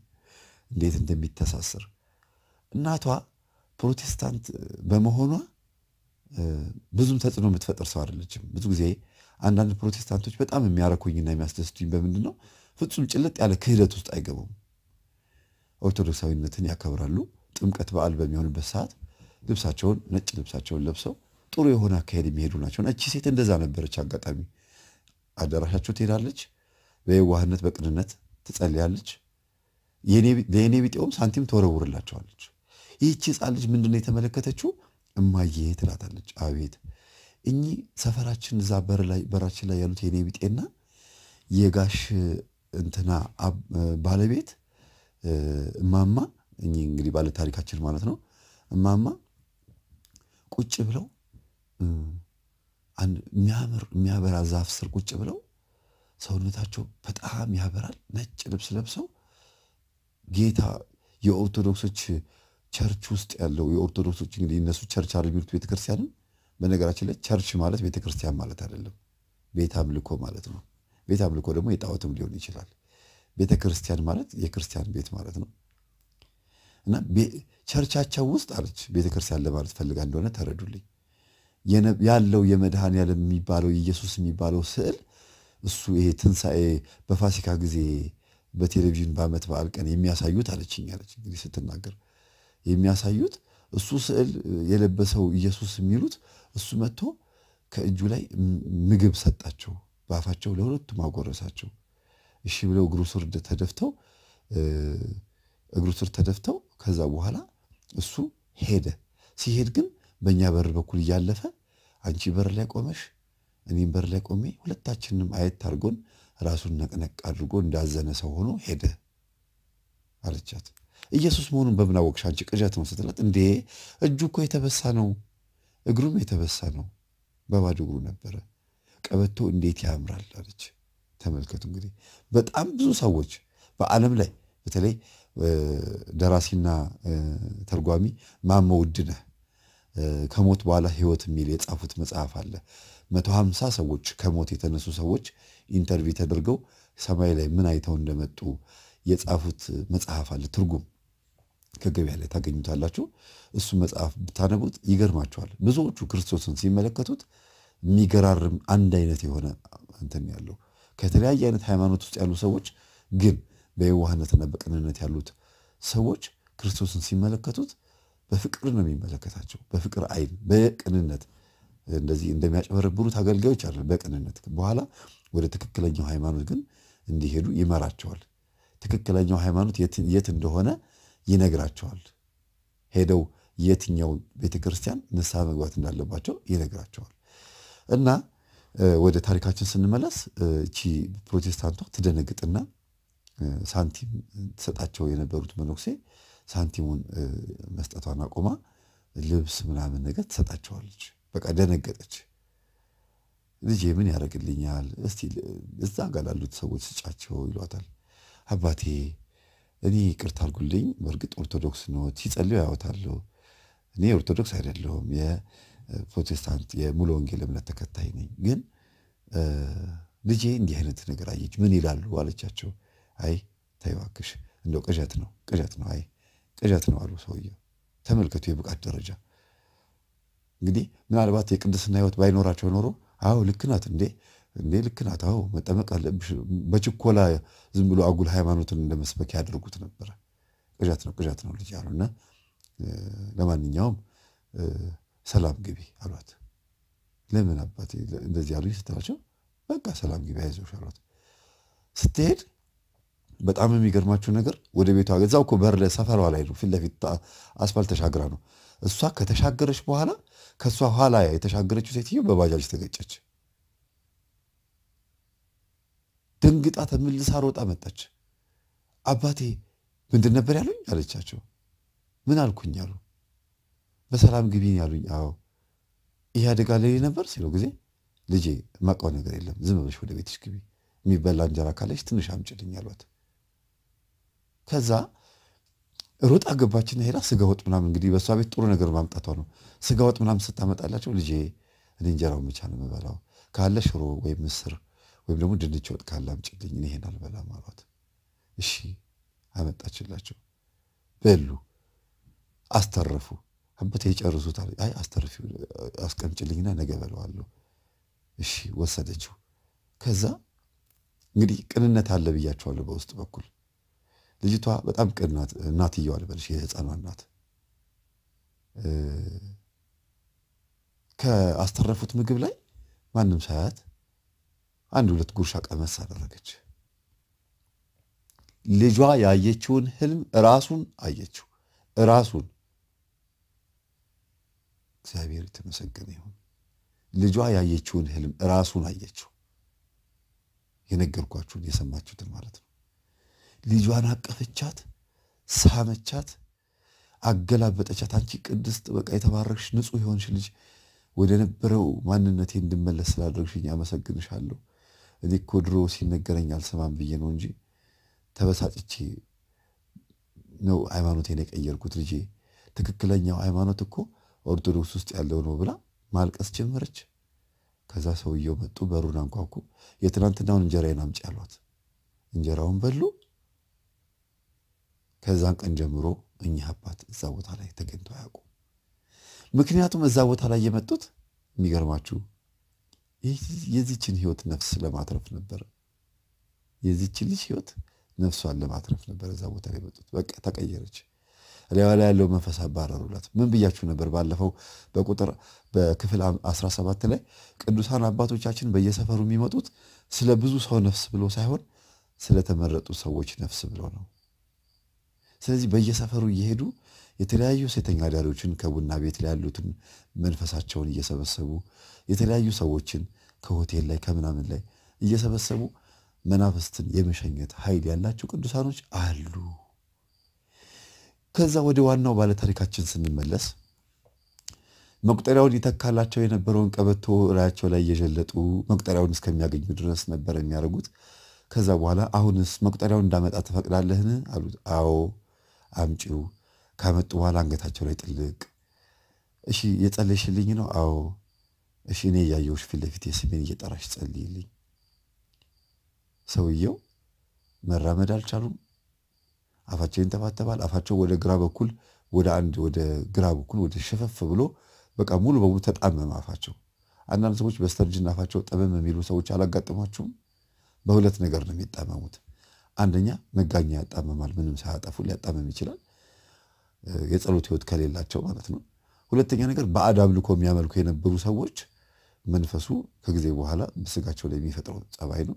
እንዴት እንደሚተሳሰር እናቷ ፕሮቴስታንት በመሆኗ ብዙም ተጽዕኖ የምትፈጥር ሰው አይደለችም። ብዙ ጊዜ አንዳንድ ፕሮቴስታንቶች በጣም የሚያረኩኝና የሚያስደስቱኝ በምንድን ነው? ፍጹም ጭልጥ ያለ ክህደት ውስጥ አይገቡም። ኦርቶዶክሳዊነትን ያከብራሉ። ጥምቀት በዓል በሚሆንበት ሰዓት ልብሳቸውን ነጭ ልብሳቸውን ለብሰው ጥሩ የሆነ አካሄድ የሚሄዱ ናቸው። እቺ ሴት እንደዛ ነበረች። አጋጣሚ አዳራሻቸው ትሄዳለች፣ በየዋህነት በቅንነት ትጸልያለች። ለየኔ ቢጤውም ሳንቲም ትወረውርላቸዋለች። ይህቺ ሕፃን ልጅ ምንድን ነው የተመለከተችው? እማዬ ትላታለች። አቤት እኚህ ሰፈራችን እዛ በራችን ላይ ያሉት የኔ ቢጤና የጋሽ እንትና ባለቤት እማማ እኚህ እንግዲህ ባለ ታሪካችን ማለት ነው። እማማ ቁጭ ብለው አንድ የሚያምር የሚያበራ ዛፍ ስር ቁጭ ብለው ሰውነታቸው በጣም ያበራል። ነጭ ልብስ ለብሰው ጌታ የኦርቶዶክሶች ቸርች ውስጥ ያለው የኦርቶዶክሶች እንግዲህ እነሱ ቸርች አለ የሚሉት ቤተክርስቲያንም በነገራችን ላይ ቸርች ማለት ቤተክርስቲያን ማለት አይደለም። ቤት አምልኮ ማለት ነው። ቤት አምልኮ ደግሞ የጣዖትም ሊሆን ይችላል። ቤተ ክርስቲያን ማለት የክርስቲያን ቤት ማለት ነው። እና ቸርቻቸው ውስጥ አለች ቤተ ክርስቲያን ለማለት ፈልጋ እንደሆነ ተረዱልኝ። ያለው የመድሃን ዓለም የሚባለው ኢየሱስ የሚባለው ስዕል እሱ ይሄ ትንሣኤ በፋሲካ ጊዜ በቴሌቪዥን በዓመት በዓል ቀን የሚያሳዩት አለችኝ አለች እንግዲህ ስትናገር የሚያሳዩት እሱ ስዕል የለበሰው ኢየሱስ የሚሉት እሱ መጥቶ ከእጁ ላይ ምግብ ሰጣቸው፣ በአፋቸው ለሁለቱም አጎረሳቸው። እሺ ብለው እግሩ ስር ተደፍተው እግሩ ስር ተደፍተው ከዛ በኋላ እሱ ሄደ። ሲሄድ ግን በእኛ በር በኩል እያለፈ አንቺ በር ላይ ቆመሽ፣ እኔም በር ላይ ቆሜ ሁለታችንም አየት አድርጎን ራሱን ነቅነቅ አድርጎ እንዳዘነ ሰው ሆኖ ሄደ አለቻት። ኢየሱስ መሆኑን በምን አወቅሽ አንቺ ቅዠት ነው ስትላት፣ እንዴ እጁ እኮ የተበሳ ነው፣ እግሩም የተበሳ ነው፣ በባዶ እግሩ ነበረ። ቀበቶ እንዴት ያምራል አለች። ተመልከቱ እንግዲህ በጣም ብዙ ሰዎች በዓለም ላይ በተለይ ደራሲና ተርጓሚ ማሞ ውድነህ ከሞት በኋላ ህይወት የሚል የጻፉት መጽሐፍ አለ። መቶ ሀምሳ ሰዎች ከሞት የተነሱ ሰዎች ኢንተርቪው ተደርገው ሰማይ ላይ ምን አይተው እንደመጡ የጻፉት መጽሐፍ አለ። ትርጉም ከገበያ ላይ ታገኙታላችሁ። እሱ መጽሐፍ ብታነቡት ይገርማችኋል። ብዙዎቹ ክርስቶስን ሲመለከቱት የሚገራርም አንድ አይነት የሆነ እንትን ያለው ከተለያየ አይነት ሃይማኖት ውስጥ ያሉ ሰዎች ግን በየዋህነትና በቅንነት ያሉት ሰዎች ክርስቶስን ሲመለከቱት በፍቅር ነው የሚመለከታቸው። በፍቅር አይን፣ በቅንነት እንደዚህ እንደሚያጭበረብሩት አገልጋዮች አለ በቅንነት በኋላ ወደ ትክክለኛው ሃይማኖት ግን እንዲሄዱ ይመራቸዋል። ትክክለኛው ሃይማኖት የት እንደሆነ ይነግራቸዋል። ሄደው የትኛው ቤተ ክርስቲያን ንስሐ መግባት እንዳለባቸው ይነግራቸዋል እና ወደ ታሪካችን ስንመለስ እቺ ፕሮቴስታንቷ ትደነግጥና ሳንቲም ትሰጣቸው የነበሩት መነኩሴ ሳንቲሙን መስጠቷን አቆማ ልብስ ምናምን ነገር ትሰጣቸዋለች። በቃ ደነገጠች። ልጄ ምን ያደርግልኛል? እስቲ እዛ ጋር ላሉት ሰዎች ስጫቸው ይሏታል። አባቴ እኔ ቅርት አልጉልኝ። በእርግጥ ኦርቶዶክስ ኖት ሲጸልዩ ያወታለሁ። እኔ ኦርቶዶክስ አይደለሁም ፕሮቴስታንት የሙሉ ወንጌል እምነት ተከታይ ነኝ። ግን ልጄ እንዲህ አይነት ነገር አየች፣ ምን ይላሉ አለቻቸው። አይ ተይ እባክሽ እንደው ቅዠት ነው ቅዠት ነው አይ ቅዠት ነው አሉ ሰውየው። ተመልከቱ የብቃት ደረጃ እንግዲህ ምናልባት የቅድስና ሕይወት ባይኖራቸው ኖሮ አዎ ልክ ናት እንዴ እንዴ ልክ ናት አዎ መጠመቅ አለብሽ በችኮላ ዝም ብሎ አጉል ሃይማኖትን እንደ መስበክ ያደርጉት ነበረ። ቅዠት ነው ቅዠት ነው ልጅ አሉና ለማንኛውም ሰላም ግቢ አሏት። ለምን አባቴ እንደዚህ አሉኝ ስትላቸው በቃ ሰላም ግቢ አይዞሽ አሏት። ስትሄድ በጣም የሚገርማችሁ ነገር ወደ ቤቷ ገዛ እኮ በር ሰፈሯ ላይ ነው፣ ፊትለፊት አስፋልት ተሻግራ ነው። እሷ ከተሻገረች በኋላ ከእሷ ኋላ የተሻገረችው ሴትዮ በባጃጅ ተገጨች። ደንግጣ ተመልሳ ሮጣ መጣች። አባቴ ምንድን ነበር ያሉኝ አለቻቸው። ምን አልኩኝ አሉ። በሰላም ግቢን ያሉኝ። አዎ ይህ አደጋ ላይ ነበር ሲለው ጊዜ ልጄ የማውቀው ነገር የለም፣ ዝም ብለሽ ወደ ቤትሽ ግቢ፣ የሚበላ እንጀራ ካለሽ ትንሽ አምጭልኝ አሏት። ከዛ ሩጣ ገባችና ሄዳ ስጋ ወጥ ምናምን እንግዲህ በእሷ ቤት ጥሩ ነገር ማምጣቷ ነው። ስጋ ወጥ ምናምን ስታመጣላቸው ልጄ እኔ እንጀራውን ብቻ ነው የምበላው፣ ካለ ሽሮ ወይም ምስር ወይም ደግሞ ድንች ወጥ ካለ አምጭልኝ፣ ይሄን አልበላም አሏት። እሺ አመጣችላቸው፣ በሉ አስተረፉ። አበቴ ይጨርሱታል። አይ አስተርፊ አስቀምጭልኝና ነገ በለዋለሁ። እሺ ወሰደችው። ከዛ እንግዲህ ቅንነት አለ ብያቸዋለሁ። በውስጥ በኩል ልጅቷ በጣም ቅናት እናት እናትየዋ በልሽ የህፃኗ እናት ከአስተረፉት ምግብ ላይ ማንም ሳያት አንድ ሁለት ጉርሻ ቀመስ አደረገች። ልጇ ያየችውን ህልም ራሱን አየችው። ራሱን እግዚአብሔር የተመሰገነ ይሁን። ልጇ ያየችውን ህልም ራሱን አየችው። የነገርኳችሁን የሰማችሁትን ማለት ነው። ልጇን አቀፈቻት፣ ሳመቻት፣ አገላበጠቻት። አንቺ ቅድስት በቃ የተባረክሽ ንጹህ የሆንሽ ልጅ ወደ ነበረው ማንነቴ እንድመለስ ስላደረግሽኝ አመሰግንሻለሁ። እኔ እኮ ድሮ ሲነገረኝ አልሰማም ብዬ ነው እንጂ ተበሳጭቼ ነው ሃይማኖቴን የቀየርኩት ልጄ። ትክክለኛው ሃይማኖት እኮ ኦርቶዶክስ ውስጥ ያለው ነው ብላ ማልቀስ ጀመረች። ከዛ ሰውየው መጡ፣ በሩን አንኳኩ። የትናንትናውን እንጀራዬን አምጪ አሏት። እንጀራውን በሉ። ከዛን ቀን ጀምሮ እኚህ አባት እዛ ቦታ ላይ ተገኝተው አያውቁም። ምክንያቱም እዛ ቦታ ላይ የመጡት የሚገርማችሁ የዚችን ህይወት ነፍስ ለማትረፍ ነበር። የዚችን ልጅ ህይወት ነፍሷን ለማትረፍ ነበር እዛ ቦታ ላይ የመጡት። በቃ ተቀየረች። እላዋ ላይ ያለው መንፈስ አባረሩላት። ምን ብያችሁ ነበር? ባለፈው በቁጥር በክፍል 17 ላይ ቅዱሳን አባቶቻችን በየሰፈሩ የሚመጡት ስለ ብዙ ሰው ነፍስ ብሎ ሳይሆን ስለተመረጡ ሰዎች ነፍስ ብሎ ነው። ስለዚህ በየሰፈሩ እየሄዱ የተለያዩ ሴተኛ አዳሪዎችን ከቡና ቤት ላይ ያሉትን መንፈሳቸውን እየሰበሰቡ የተለያዩ ሰዎችን ከሆቴል ላይ ከምናምን ላይ እየሰበሰቡ መናፍስትን የመሸኘት ኃይል ያላቸው ቅዱሳኖች አሉ። ከዛ ወደ ዋናው ባለታሪካችን ስንመለስ መቁጠሪያውን ይተካላቸው የነበረውን ቀበቶ ላያቸው ላይ እየዠለጡ መቁጠሪያውን እስከሚያገኙ ድረስ ነበር የሚያደርጉት። ከዛ በኋላ አሁንስ መቁጠሪያውን እንዳመጣ ትፈቅዳለህን አሉት። አዎ አምጪው። ካመጡ በኋላ አንገታቸው ላይ ጥልቅ። እሺ የጸለይሽልኝ ነው? አዎ። እሺ እኔ እያየሁሽ ፊት ለፊት የስሜን እየጠራሽ ጸልይልኝ። ሰውየው መራመድ አልቻሉም። አፋቸው ይንጠባጠባል። አፋቸው ወደ ግራ በኩል ወደ አንድ ወደ ግራ በኩል ወደ ሸፈፍ ብሎ በቃ ሙሉ በሙሉ ተጣመመ አፋቸው። አንዳንድ ሰዎች በስተርጅና አፋቸው ጠመም የሚሉ ሰዎች አላጋጥሟችሁም? በሁለት ነገር ነው የሚጣመሙት። አንደኛ መጋኛ ያጣመማል፣ ምንም ሳያጠፉ ሊያጣመም ይችላል፣ የጸሎት ህይወት ከሌላቸው ማለት ነው። ሁለተኛ ነገር ባዕድ አምልኮ የሚያመልኩ የነበሩ ሰዎች መንፈሱ ከጊዜ በኋላ በስጋቸው ላይ የሚፈጥረው ጸባይ ነው።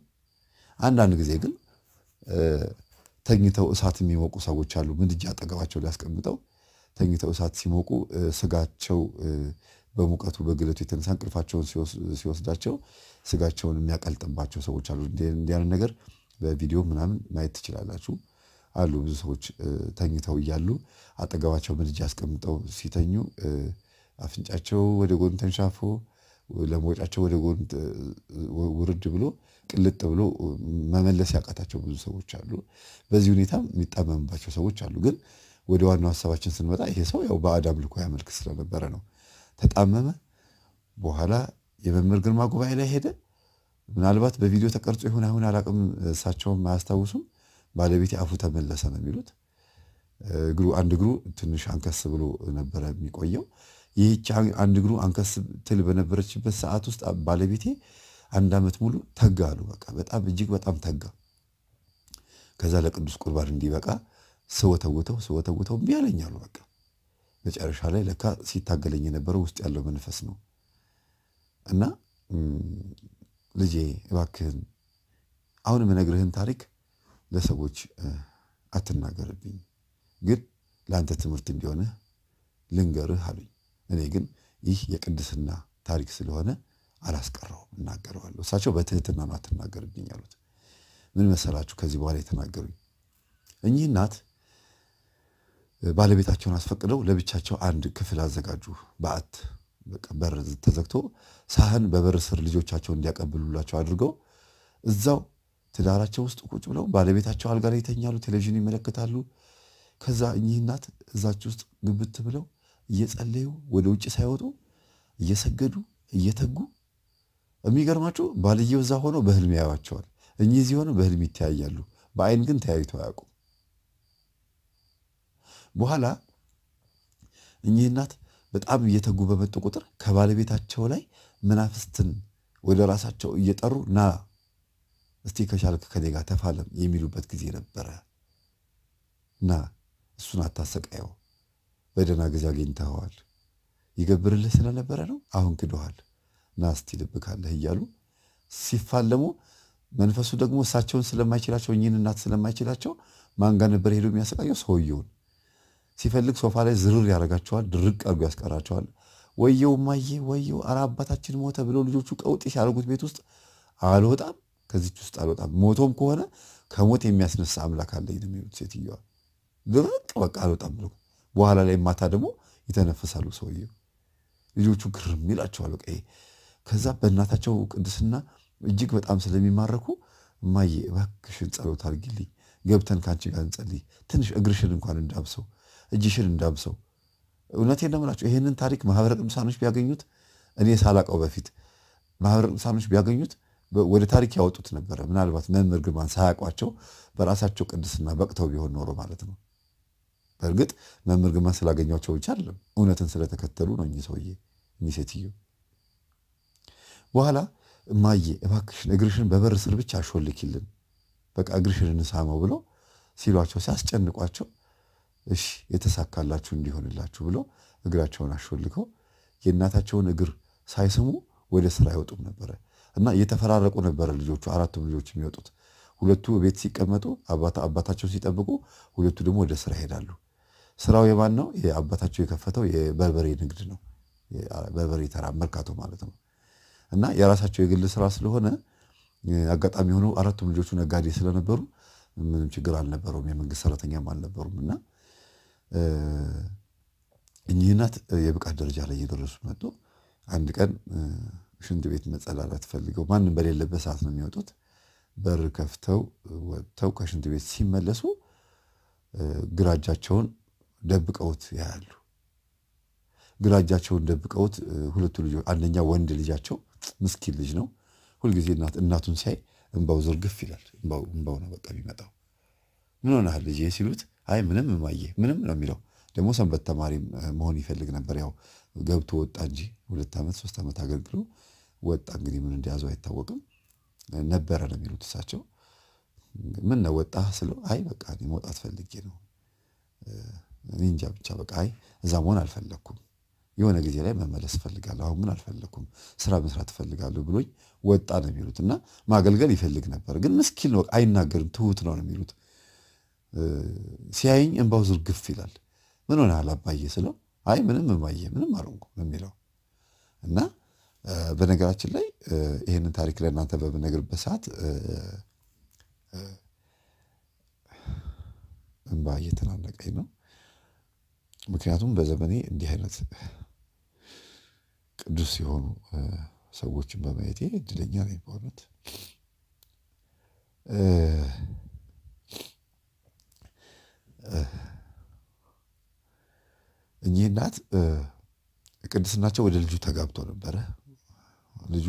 አንዳንድ ጊዜ ግን ተኝተው እሳት የሚሞቁ ሰዎች አሉ። ምድጃ አጠገባቸው ላይ አስቀምጠው ተኝተው እሳት ሲሞቁ ስጋቸው በሙቀቱ በግለቱ የተነሳ እንቅልፋቸውን ሲወስዳቸው ስጋቸውን የሚያቀልጥባቸው ሰዎች አሉ። እንዲያን ነገር በቪዲዮ ምናምን ማየት ትችላላችሁ። አሉ ብዙ ሰዎች ተኝተው እያሉ አጠገባቸው ምድጃ አስቀምጠው ሲተኙ አፍንጫቸው ወደ ጎን ተንሻፎ ለመውጫቸው ወደ ጎን ውርድ ብሎ ቅልጥ ብሎ መመለስ ያቃታቸው ብዙ ሰዎች አሉ። በዚህ ሁኔታ የሚጣመምባቸው ሰዎች አሉ። ግን ወደ ዋናው ሀሳባችን ስንመጣ ይሄ ሰው ያው ባዕድ አምልኮ ያመልክ ስለነበረ ነው። ተጣመመ። በኋላ የመምህር ግርማ ጉባኤ ላይ ሄደ። ምናልባት በቪዲዮ ተቀርጾ ይሁን አይሁን አላቅም፣ እሳቸውም አያስታውሱም። ባለቤት አፉ ተመለሰ ነው የሚሉት። እግሩ አንድ እግሩ ትንሽ አንከስ ብሎ ነበረ የሚቆየው። ይህች አንድ እግሩ አንከስ ትል በነበረችበት ሰዓት ውስጥ ባለቤቴ አንድ ዓመት ሙሉ ተጋ አሉ። በቃ በጣም እጅግ በጣም ተጋ። ከዛ ለቅዱስ ቁርባን እንዲበቃ ስወተውተው ስወተውተው እምቢ አለኝ አሉ። በቃ መጨረሻ ላይ ለካ ሲታገለኝ የነበረው ውስጥ ያለው መንፈስ ነው እና ልጄ እባክህን አሁን የምነግርህን ታሪክ ለሰዎች አትናገርብኝ፣ ግን ለአንተ ትምህርት እንዲሆንህ ልንገርህ አሉኝ። እኔ ግን ይህ የቅድስና ታሪክ ስለሆነ አላስቀረውም፣ እናገረዋለሁ። እሳቸው በትህትና ነው አትናገርብኝ ያሉት። ምን መሰላችሁ ከዚህ በኋላ የተናገሩኝ? እኚህ እናት ባለቤታቸውን አስፈቅደው ለብቻቸው አንድ ክፍል አዘጋጁ። በአት በር ተዘግቶ ሳህን በበር ስር ልጆቻቸውን እንዲያቀብሉላቸው አድርገው እዛው ትዳራቸው ውስጥ ቁጭ ብለው ባለቤታቸው አልጋ ላይ ይተኛሉ፣ ቴሌቪዥን ይመለከታሉ። ከዛ እኚህ እናት እዛች ውስጥ ግብት ብለው እየጸለዩ ወደ ውጭ ሳይወጡ እየሰገዱ እየተጉ የሚገርማቸው ባልየው እዛ ሆኖ በህልም ያዩዋቸዋል። እኚህ እዚህ ሆነው በህልም ይተያያሉ። በአይን ግን ተያይቶ አያውቁም። በኋላ እኚህ እናት በጣም እየተጉ በመጡ ቁጥር ከባለቤታቸው ላይ መናፍስትን ወደ ራሳቸው እየጠሩ ና እስቲ ከቻልክ ከኔ ጋር ተፋለም የሚሉበት ጊዜ ነበረ። ና እሱን አታሰቃየው በደህና ጊዜ አግኝተኸዋል። ይገብርልህ ስለነበረ ነው። አሁን ክዶሃል፣ ናስቲ ልብካለህ እያሉ ሲፋለሙ መንፈሱ ደግሞ እሳቸውን ስለማይችላቸው እኚህን እናት ስለማይችላቸው ማንጋ ነበር ሄዶ የሚያሰቃየው? ሰውየውን ሲፈልግ ሶፋ ላይ ዝርር ያደርጋቸዋል። ድርቅ አድርጎ ያስቀራቸዋል። ወየው ማዬ ወየው፣ ኧረ አባታችን ሞተ ብለው ልጆቹ ቀውጢ ሲያደርጉት ቤት ውስጥ አልወጣም፣ ከዚች ውስጥ አልወጣም፣ ሞቶም ከሆነ ከሞት የሚያስነሳ አምላክ አለኝ ነው የሚሉት ሴትዮዋ። ድርቅ በቃ አልወጣም ብሎ በኋላ ላይ ማታ ደግሞ ይተነፍሳሉ። ሰውየው ልጆቹ ግርም ይላቸዋል። በቃ ከዛ በእናታቸው ቅድስና እጅግ በጣም ስለሚማረኩ እማዬ እባክሽን ጸሎት አድርጊልኝ፣ ገብተን ከአንቺ ጋር እንጸልይ፣ ትንሽ እግርሽን እንኳን እንዳብሰው፣ እጅሽን እንዳብሰው። እውነቴን ነው የምላቸው ይህንን ታሪክ ማህበረ ቅዱሳኖች ቢያገኙት እኔ ሳላቀው በፊት ማህበረ ቅዱሳኖች ቢያገኙት ወደ ታሪክ ያወጡት ነበረ። ምናልባት መምህር ግርማን ሳያውቋቸው በራሳቸው ቅድስና በቅተው ቢሆን ኖሮ ማለት ነው። በእርግጥ መምህር ግርማን ስላገኟቸው ብቻ አይደለም፣ እውነትን ስለተከተሉ ነው እኚህ ሰውዬ እኚህ ሴትዮ። በኋላ እማዬ እባክሽን እግርሽን በበር ስር ብቻ አሾልኪልን፣ በቃ እግርሽን እንሳመው ብለው ሲሏቸው ሲያስጨንቋቸው፣ እሺ የተሳካላችሁ እንዲሆንላችሁ ብለው እግራቸውን አሾልከው የእናታቸውን እግር ሳይስሙ ወደ ስራ አይወጡም ነበረ እና እየተፈራረቁ ነበረ ልጆቹ፣ አራቱም ልጆች የሚወጡት ሁለቱ ቤት ሲቀመጡ አባታቸውን ሲጠብቁ፣ ሁለቱ ደግሞ ወደ ስራ ይሄዳሉ። ስራው የማን ነው? የአባታቸው የከፈተው የበርበሬ ንግድ ነው። በርበሬ ተራ መርካቶ ማለት ነው። እና የራሳቸው የግል ስራ ስለሆነ አጋጣሚ ሆኖ አራቱም ልጆቹ ነጋዴ ስለነበሩ ምንም ችግር አልነበረውም። የመንግስት ሰራተኛም አልነበሩም። እና እኚህ እናት የብቃት ደረጃ ላይ እየደረሱ መጡ። አንድ ቀን ሽንት ቤት መጸዳዳት ፈልገው ማንም በሌለበት ሰዓት ነው የሚወጡት። በር ከፍተው ወጥተው ከሽንት ቤት ሲመለሱ ግራ እጃቸውን ደብቀውት ያያሉ። ግራ እጃቸውን ደብቀውት ሁለቱ ልጆች፣ አንደኛ ወንድ ልጃቸው ምስኪን ልጅ ነው። ሁልጊዜ እናቱን ሲያይ እንባው ዝርግፍ ይላል። እንባው ነው በቃ የሚመጣው። ምን ሆነሃል ልጅ ሲሉት፣ አይ ምንም ማየ ምንም ነው የሚለው። ደግሞ ሰንበት ተማሪ መሆን ይፈልግ ነበር። ያው ገብቶ ወጣ እንጂ ሁለት ዓመት ሶስት ዓመት አገልግሎ ወጣ። እንግዲህ ምን እንደያዘው አይታወቅም። ነበረ ነው የሚሉት እሳቸው። ምን ነው ወጣ ስለው፣ አይ በቃ መውጣት ፈልጌ ነው እንጃ ብቻ በቃ አይ እዛ መሆን አልፈለግኩም የሆነ ጊዜ ላይ መመለስ እፈልጋለሁ፣ አሁን ግን አልፈለግኩም፣ ስራ መስራት እፈልጋለሁ ብሎኝ ወጣ ነው የሚሉት እና ማገልገል ይፈልግ ነበር፣ ግን ምስኪን ነው፣ አይናገርም፣ ትሁት ነው ነው የሚሉት። ሲያይኝ እንባው ግፍ ይላል። ምን ሆነ አላባየ ስለው አይ ምንም እማየ ምንም አልሆንኩም የሚለው እና በነገራችን ላይ ይህንን ታሪክ ለእናንተ በምነግርበት ሰዓት እንባ እየተናነቀኝ ነው። ምክንያቱም በዘመኔ እንዲህ አይነት ቅዱስ የሆኑ ሰዎችን በማየቴ እድለኛ ነኝ በእውነት። እኚህ እናት ቅድስናቸው ወደ ልጁ ተጋብቶ ነበረ። ልጁ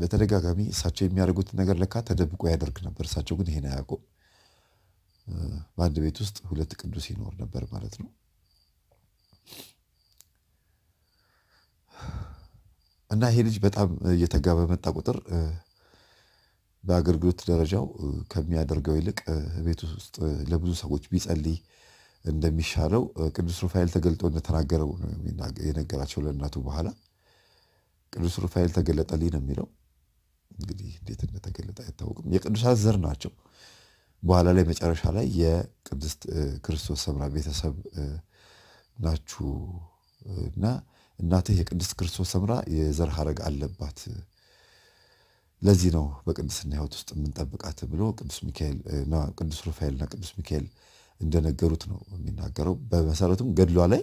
በተደጋጋሚ እሳቸው የሚያደርጉትን ነገር ለካ ተደብቆ ያደርግ ነበር። እሳቸው ግን ይሄን አያውቁም። በአንድ ቤት ውስጥ ሁለት ቅዱስ ይኖር ነበር ማለት ነው። እና ይሄ ልጅ በጣም እየተጋ በመጣ ቁጥር በአገልግሎት ደረጃው ከሚያደርገው ይልቅ ቤት ውስጥ ለብዙ ሰዎች ቢጸልይ እንደሚሻለው ቅዱስ ሩፋኤል ተገልጦ እንደተናገረው የነገራቸው ለእናቱ በኋላ ቅዱስ ሩፋኤል ተገለጠልኝ ነው የሚለው። እንግዲህ እንዴት እንደተገለጠ አይታወቅም። የቅዱሳት ዘር ናቸው። በኋላ ላይ መጨረሻ ላይ የቅድስት ክርስቶስ ሰምራ ቤተሰብ ናችሁ እና እናትህ የቅድስት ክርስቶስ ሰምራ የዘር ሐረግ አለባት፣ ለዚህ ነው በቅድስና ሕይወት ውስጥ የምንጠብቃት ብሎ ቅዱስ ሚካኤል ቅዱስ ሩፋኤልና ቅዱስ ሚካኤል እንደነገሩት ነው የሚናገረው። በመሰረቱም ገድሏ ላይ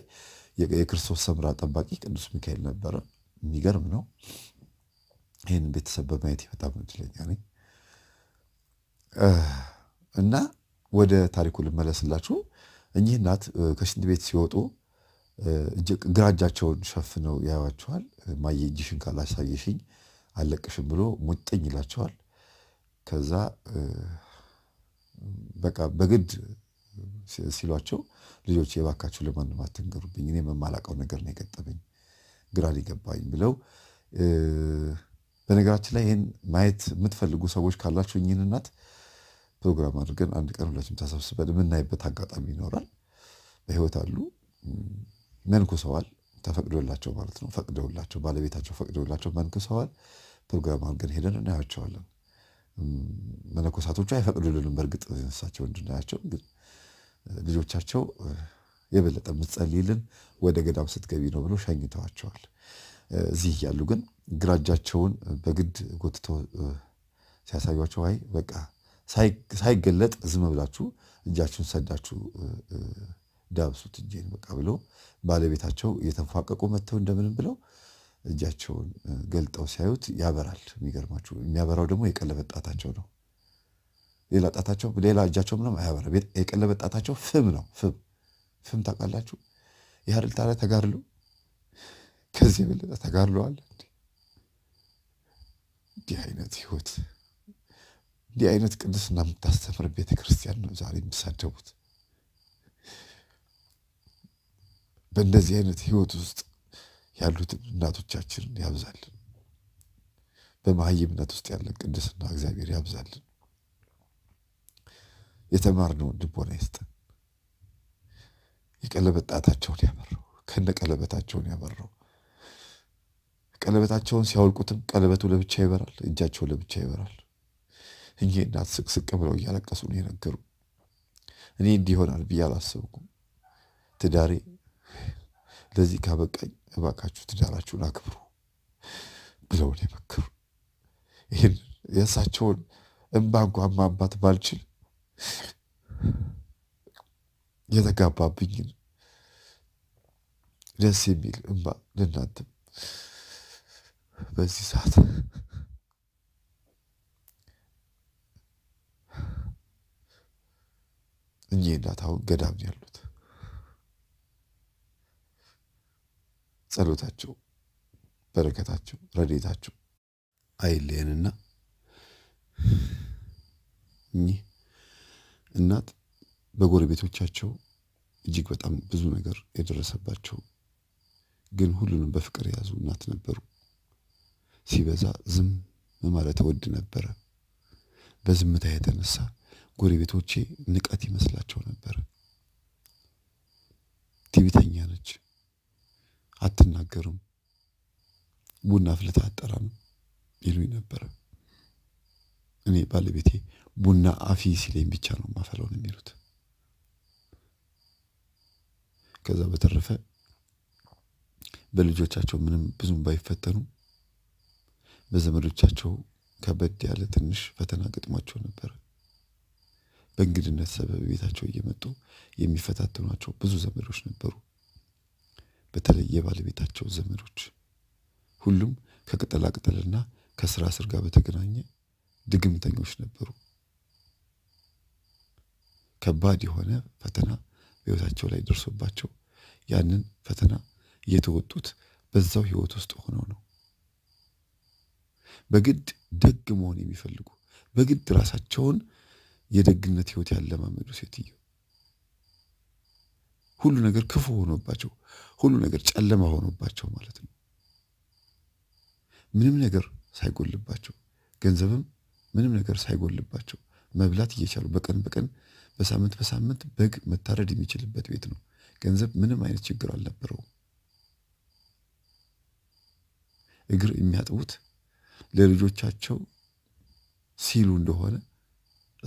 የክርስቶስ ሰምራ ጠባቂ ቅዱስ ሚካኤል ነበረ። የሚገርም ነው። ይህን ቤተሰብ በማየት በጣም እድለኛ ነኝ። እና ወደ ታሪኩ ልመለስላችሁ። እኚህ እናት ከሽንት ቤት ሲወጡ ግራ እጃቸውን ሸፍነው ያዩቸዋል። ማየ እጅሽን ካላሳየሽኝ አለቅሽም ብሎ ሙጥኝ ይላቸዋል። ከዛ በቃ በግድ ሲሏቸው ልጆች የባካችሁ ለማንም አትንገሩብኝ፣ እኔ የማላውቀው ነገር ነው የገጠመኝ፣ ግራ ሊገባኝ ብለው በነገራችን ላይ ይህን ማየት የምትፈልጉ ሰዎች ካላችሁ እኚህን እናት ፕሮግራም አድርገን አንድ ቀን ሁላችንም ተሰብስበን የምናይበት አጋጣሚ ይኖራል። በህይወት አሉ መንኩሰዋል፣ ተፈቅዶላቸው ማለት ነው። ፈቅደውላቸው ባለቤታቸው ፈቅደውላቸው መንኩሰዋል። ፕሮግራም አድርገን ሄደን እናያቸዋለን። መነኮሳቶቹ አይፈቅዱልንም፣ በእርግጥ እንስሳቸው እንድናያቸው ግን ልጆቻቸው የበለጠ የምትጸልይልን ወደ ገዳም ስትገቢ ነው ብሎ ሸኝተዋቸዋል። እዚህ እያሉ ግን ግራ እጃቸውን በግድ ጎትተው ሲያሳዩቸው አይ በቃ ሳይገለጥ ዝም ብላችሁ እጃችሁን ሰዳችሁ ዳብሱት እጄን በቃ ባለቤታቸው እየተንፏቀቁ መጥተው እንደምንም ብለው እጃቸውን ገልጠው ሲያዩት ያበራል። የሚገርማችሁ የሚያበራው ደግሞ የቀለበት ጣታቸው ነው። ሌላ ጣታቸው ሌላ እጃቸው ምንም አያበራም። የቀለበት ጣታቸው ፍም ነው። ፍም ፍም ታውቃላችሁ። ያህል ታዲያ ተጋድሎ ከዚህ የበለጠ ተጋድለዋል። እንዲህ አይነት ህይወት እንዲህ አይነት ቅድስና የምታስተምር ቤተ ክርስቲያን ነው ዛሬ የሚሳደቡት። በእንደዚህ አይነት ህይወት ውስጥ ያሉትን እናቶቻችንን ያብዛልን። በመሀይምነት ውስጥ ያለን ቅድስና እግዚአብሔር ያብዛልን። የተማርነውን ልቦና ይስጠን። የቀለበት ጣታቸውን ያበረው ከነ ቀለበታቸውን ያበረው ቀለበታቸውን ሲያወልቁትም ቀለበቱ ለብቻ ይበራል፣ እጃቸው ለብቻ ይበራል። እኚህ እናት ስቅስቅ ብለው እያለቀሱ ነው የነገሩ። እኔ እንዲህ ይሆናል ብዬ አላሰብኩም። ትዳሬ ለዚህ ካበቃኝ እባካችሁ ትዳራችሁን አክብሩ ብለውን የመከሩ ይህን የእሳቸውን እምባ ማባት ባልችል የተጋባብኝን ደስ የሚል እምባ ልናንትም በዚህ ሰዓት እኚህ እናት አሁን ገዳም ያሉት ጸሎታቸው፣ በረከታቸው፣ ረዴታቸው አይለየንና እኚህ እናት በጎረቤቶቻቸው እጅግ በጣም ብዙ ነገር የደረሰባቸው ግን ሁሉንም በፍቅር የያዙ እናት ነበሩ። ሲበዛ ዝም ማለት ወድ ነበረ። በዝምታ የተነሳ ጎረቤቶቼ ንቀት ይመስላቸው ነበር። ትዕቢተኛ ነች፣ አትናገርም፣ ቡና አፍልታ አጠራም ይሉኝ ነበር። እኔ ባለቤቴ ቡና አፊ ሲለኝ ብቻ ነው ማፈለውን የሚሉት። ከዛ በተረፈ በልጆቻቸው ምንም ብዙም ባይፈተኑ በዘመዶቻቸው ከበድ ያለ ትንሽ ፈተና ገጥሟቸው ነበር። በእንግድነት ሰበብ ቤታቸው እየመጡ የሚፈታተኗቸው ብዙ ዘመዶች ነበሩ። በተለይ የባለቤታቸው ዘመዶች ሁሉም ከቅጠላቅጠልና ከስራ ስር ጋር በተገናኘ ድግምተኞች ነበሩ። ከባድ የሆነ ፈተና በህይወታቸው ላይ ደርሶባቸው ያንን ፈተና የተወጡት በዛው ህይወት ውስጥ ሆነው ነው። በግድ ደግ መሆን የሚፈልጉ በግድ ራሳቸውን የደግነት ህይወት ያለማመዱ ሴትዮ ሁሉ ነገር ክፉ ሆኖባቸው፣ ሁሉ ነገር ጨለማ ሆኖባቸው ማለት ነው። ምንም ነገር ሳይጎልባቸው፣ ገንዘብም ምንም ነገር ሳይጎልባቸው መብላት እየቻሉ በቀን በቀን በሳምንት በሳምንት በግ መታረድ የሚችልበት ቤት ነው። ገንዘብ ምንም አይነት ችግር አልነበረውም። እግር የሚያጥቡት ለልጆቻቸው ሲሉ እንደሆነ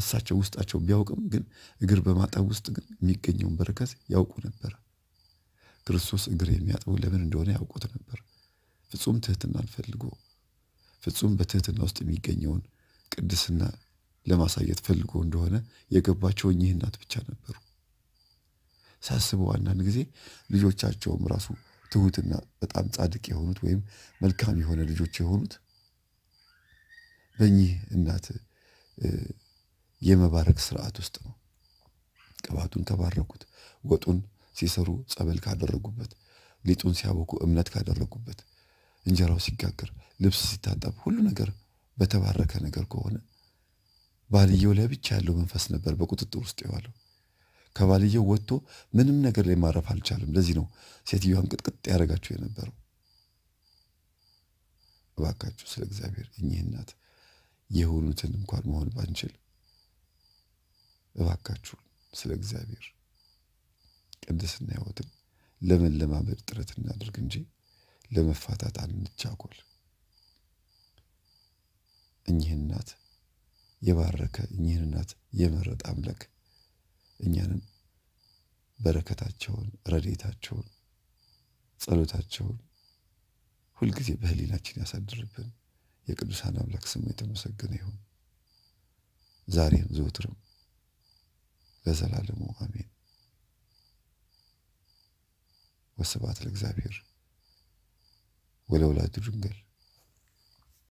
እሳቸው ውስጣቸው ቢያውቅም ግን እግር በማጠብ ውስጥ ግን የሚገኘውን በረከት ያውቁ ነበር። ክርስቶስ እግር የሚያጥበው ለምን እንደሆነ ያውቁት ነበር። ፍጹም ትህትናን ፈልጎ ፍጹም በትህትና ውስጥ የሚገኘውን ቅድስና ለማሳየት ፈልጎ እንደሆነ የገባቸው እኚህ እናት ብቻ ነበሩ። ሳስበው አንዳንድ ጊዜ ልጆቻቸውም ራሱ ትሁትና በጣም ጻድቅ የሆኑት ወይም መልካም የሆነ ልጆች የሆኑት በእኚህ እናት የመባረክ ስርዓት ውስጥ ነው። ቅባቱን ከባረኩት፣ ወጡን ሲሰሩ ጸበል ካደረጉበት፣ ሊጡን ሲያበኩ እምነት ካደረጉበት፣ እንጀራው ሲጋገር፣ ልብስ ሲታጠብ፣ ሁሉ ነገር በተባረከ ነገር ከሆነ ባልየው ላይ ብቻ ያለው መንፈስ ነበር በቁጥጥር ውስጥ የዋለው። ከባልየው ወጥቶ ምንም ነገር ላይ ማረፍ አልቻለም። ለዚህ ነው ሴትዮዋን ቅጥቅጥ ያደረጋቸው የነበረው። እባካችሁ ስለ እግዚአብሔር እኚህ እናት የሆኑትን እንኳን መሆን ባንችል እባካችሁ ስለ እግዚአብሔር ቅድስና ሕይወትን ለመለማመድ ጥረት እናድርግ እንጂ ለመፋታት አንቻኮል። እኚህ እናት የባረከ እኚህን እናት የመረጠ አምላክ እኛንም በረከታቸውን፣ ረዴታቸውን፣ ጸሎታቸውን ሁልጊዜ በህሊናችን ያሳድርብን። የቅዱሳን አምላክ ስሙ የተመሰገነ ይሁን። ዛሬም ዘወትርም بس العلمو امين وسبعة الاكزابير ولولاد الجنجل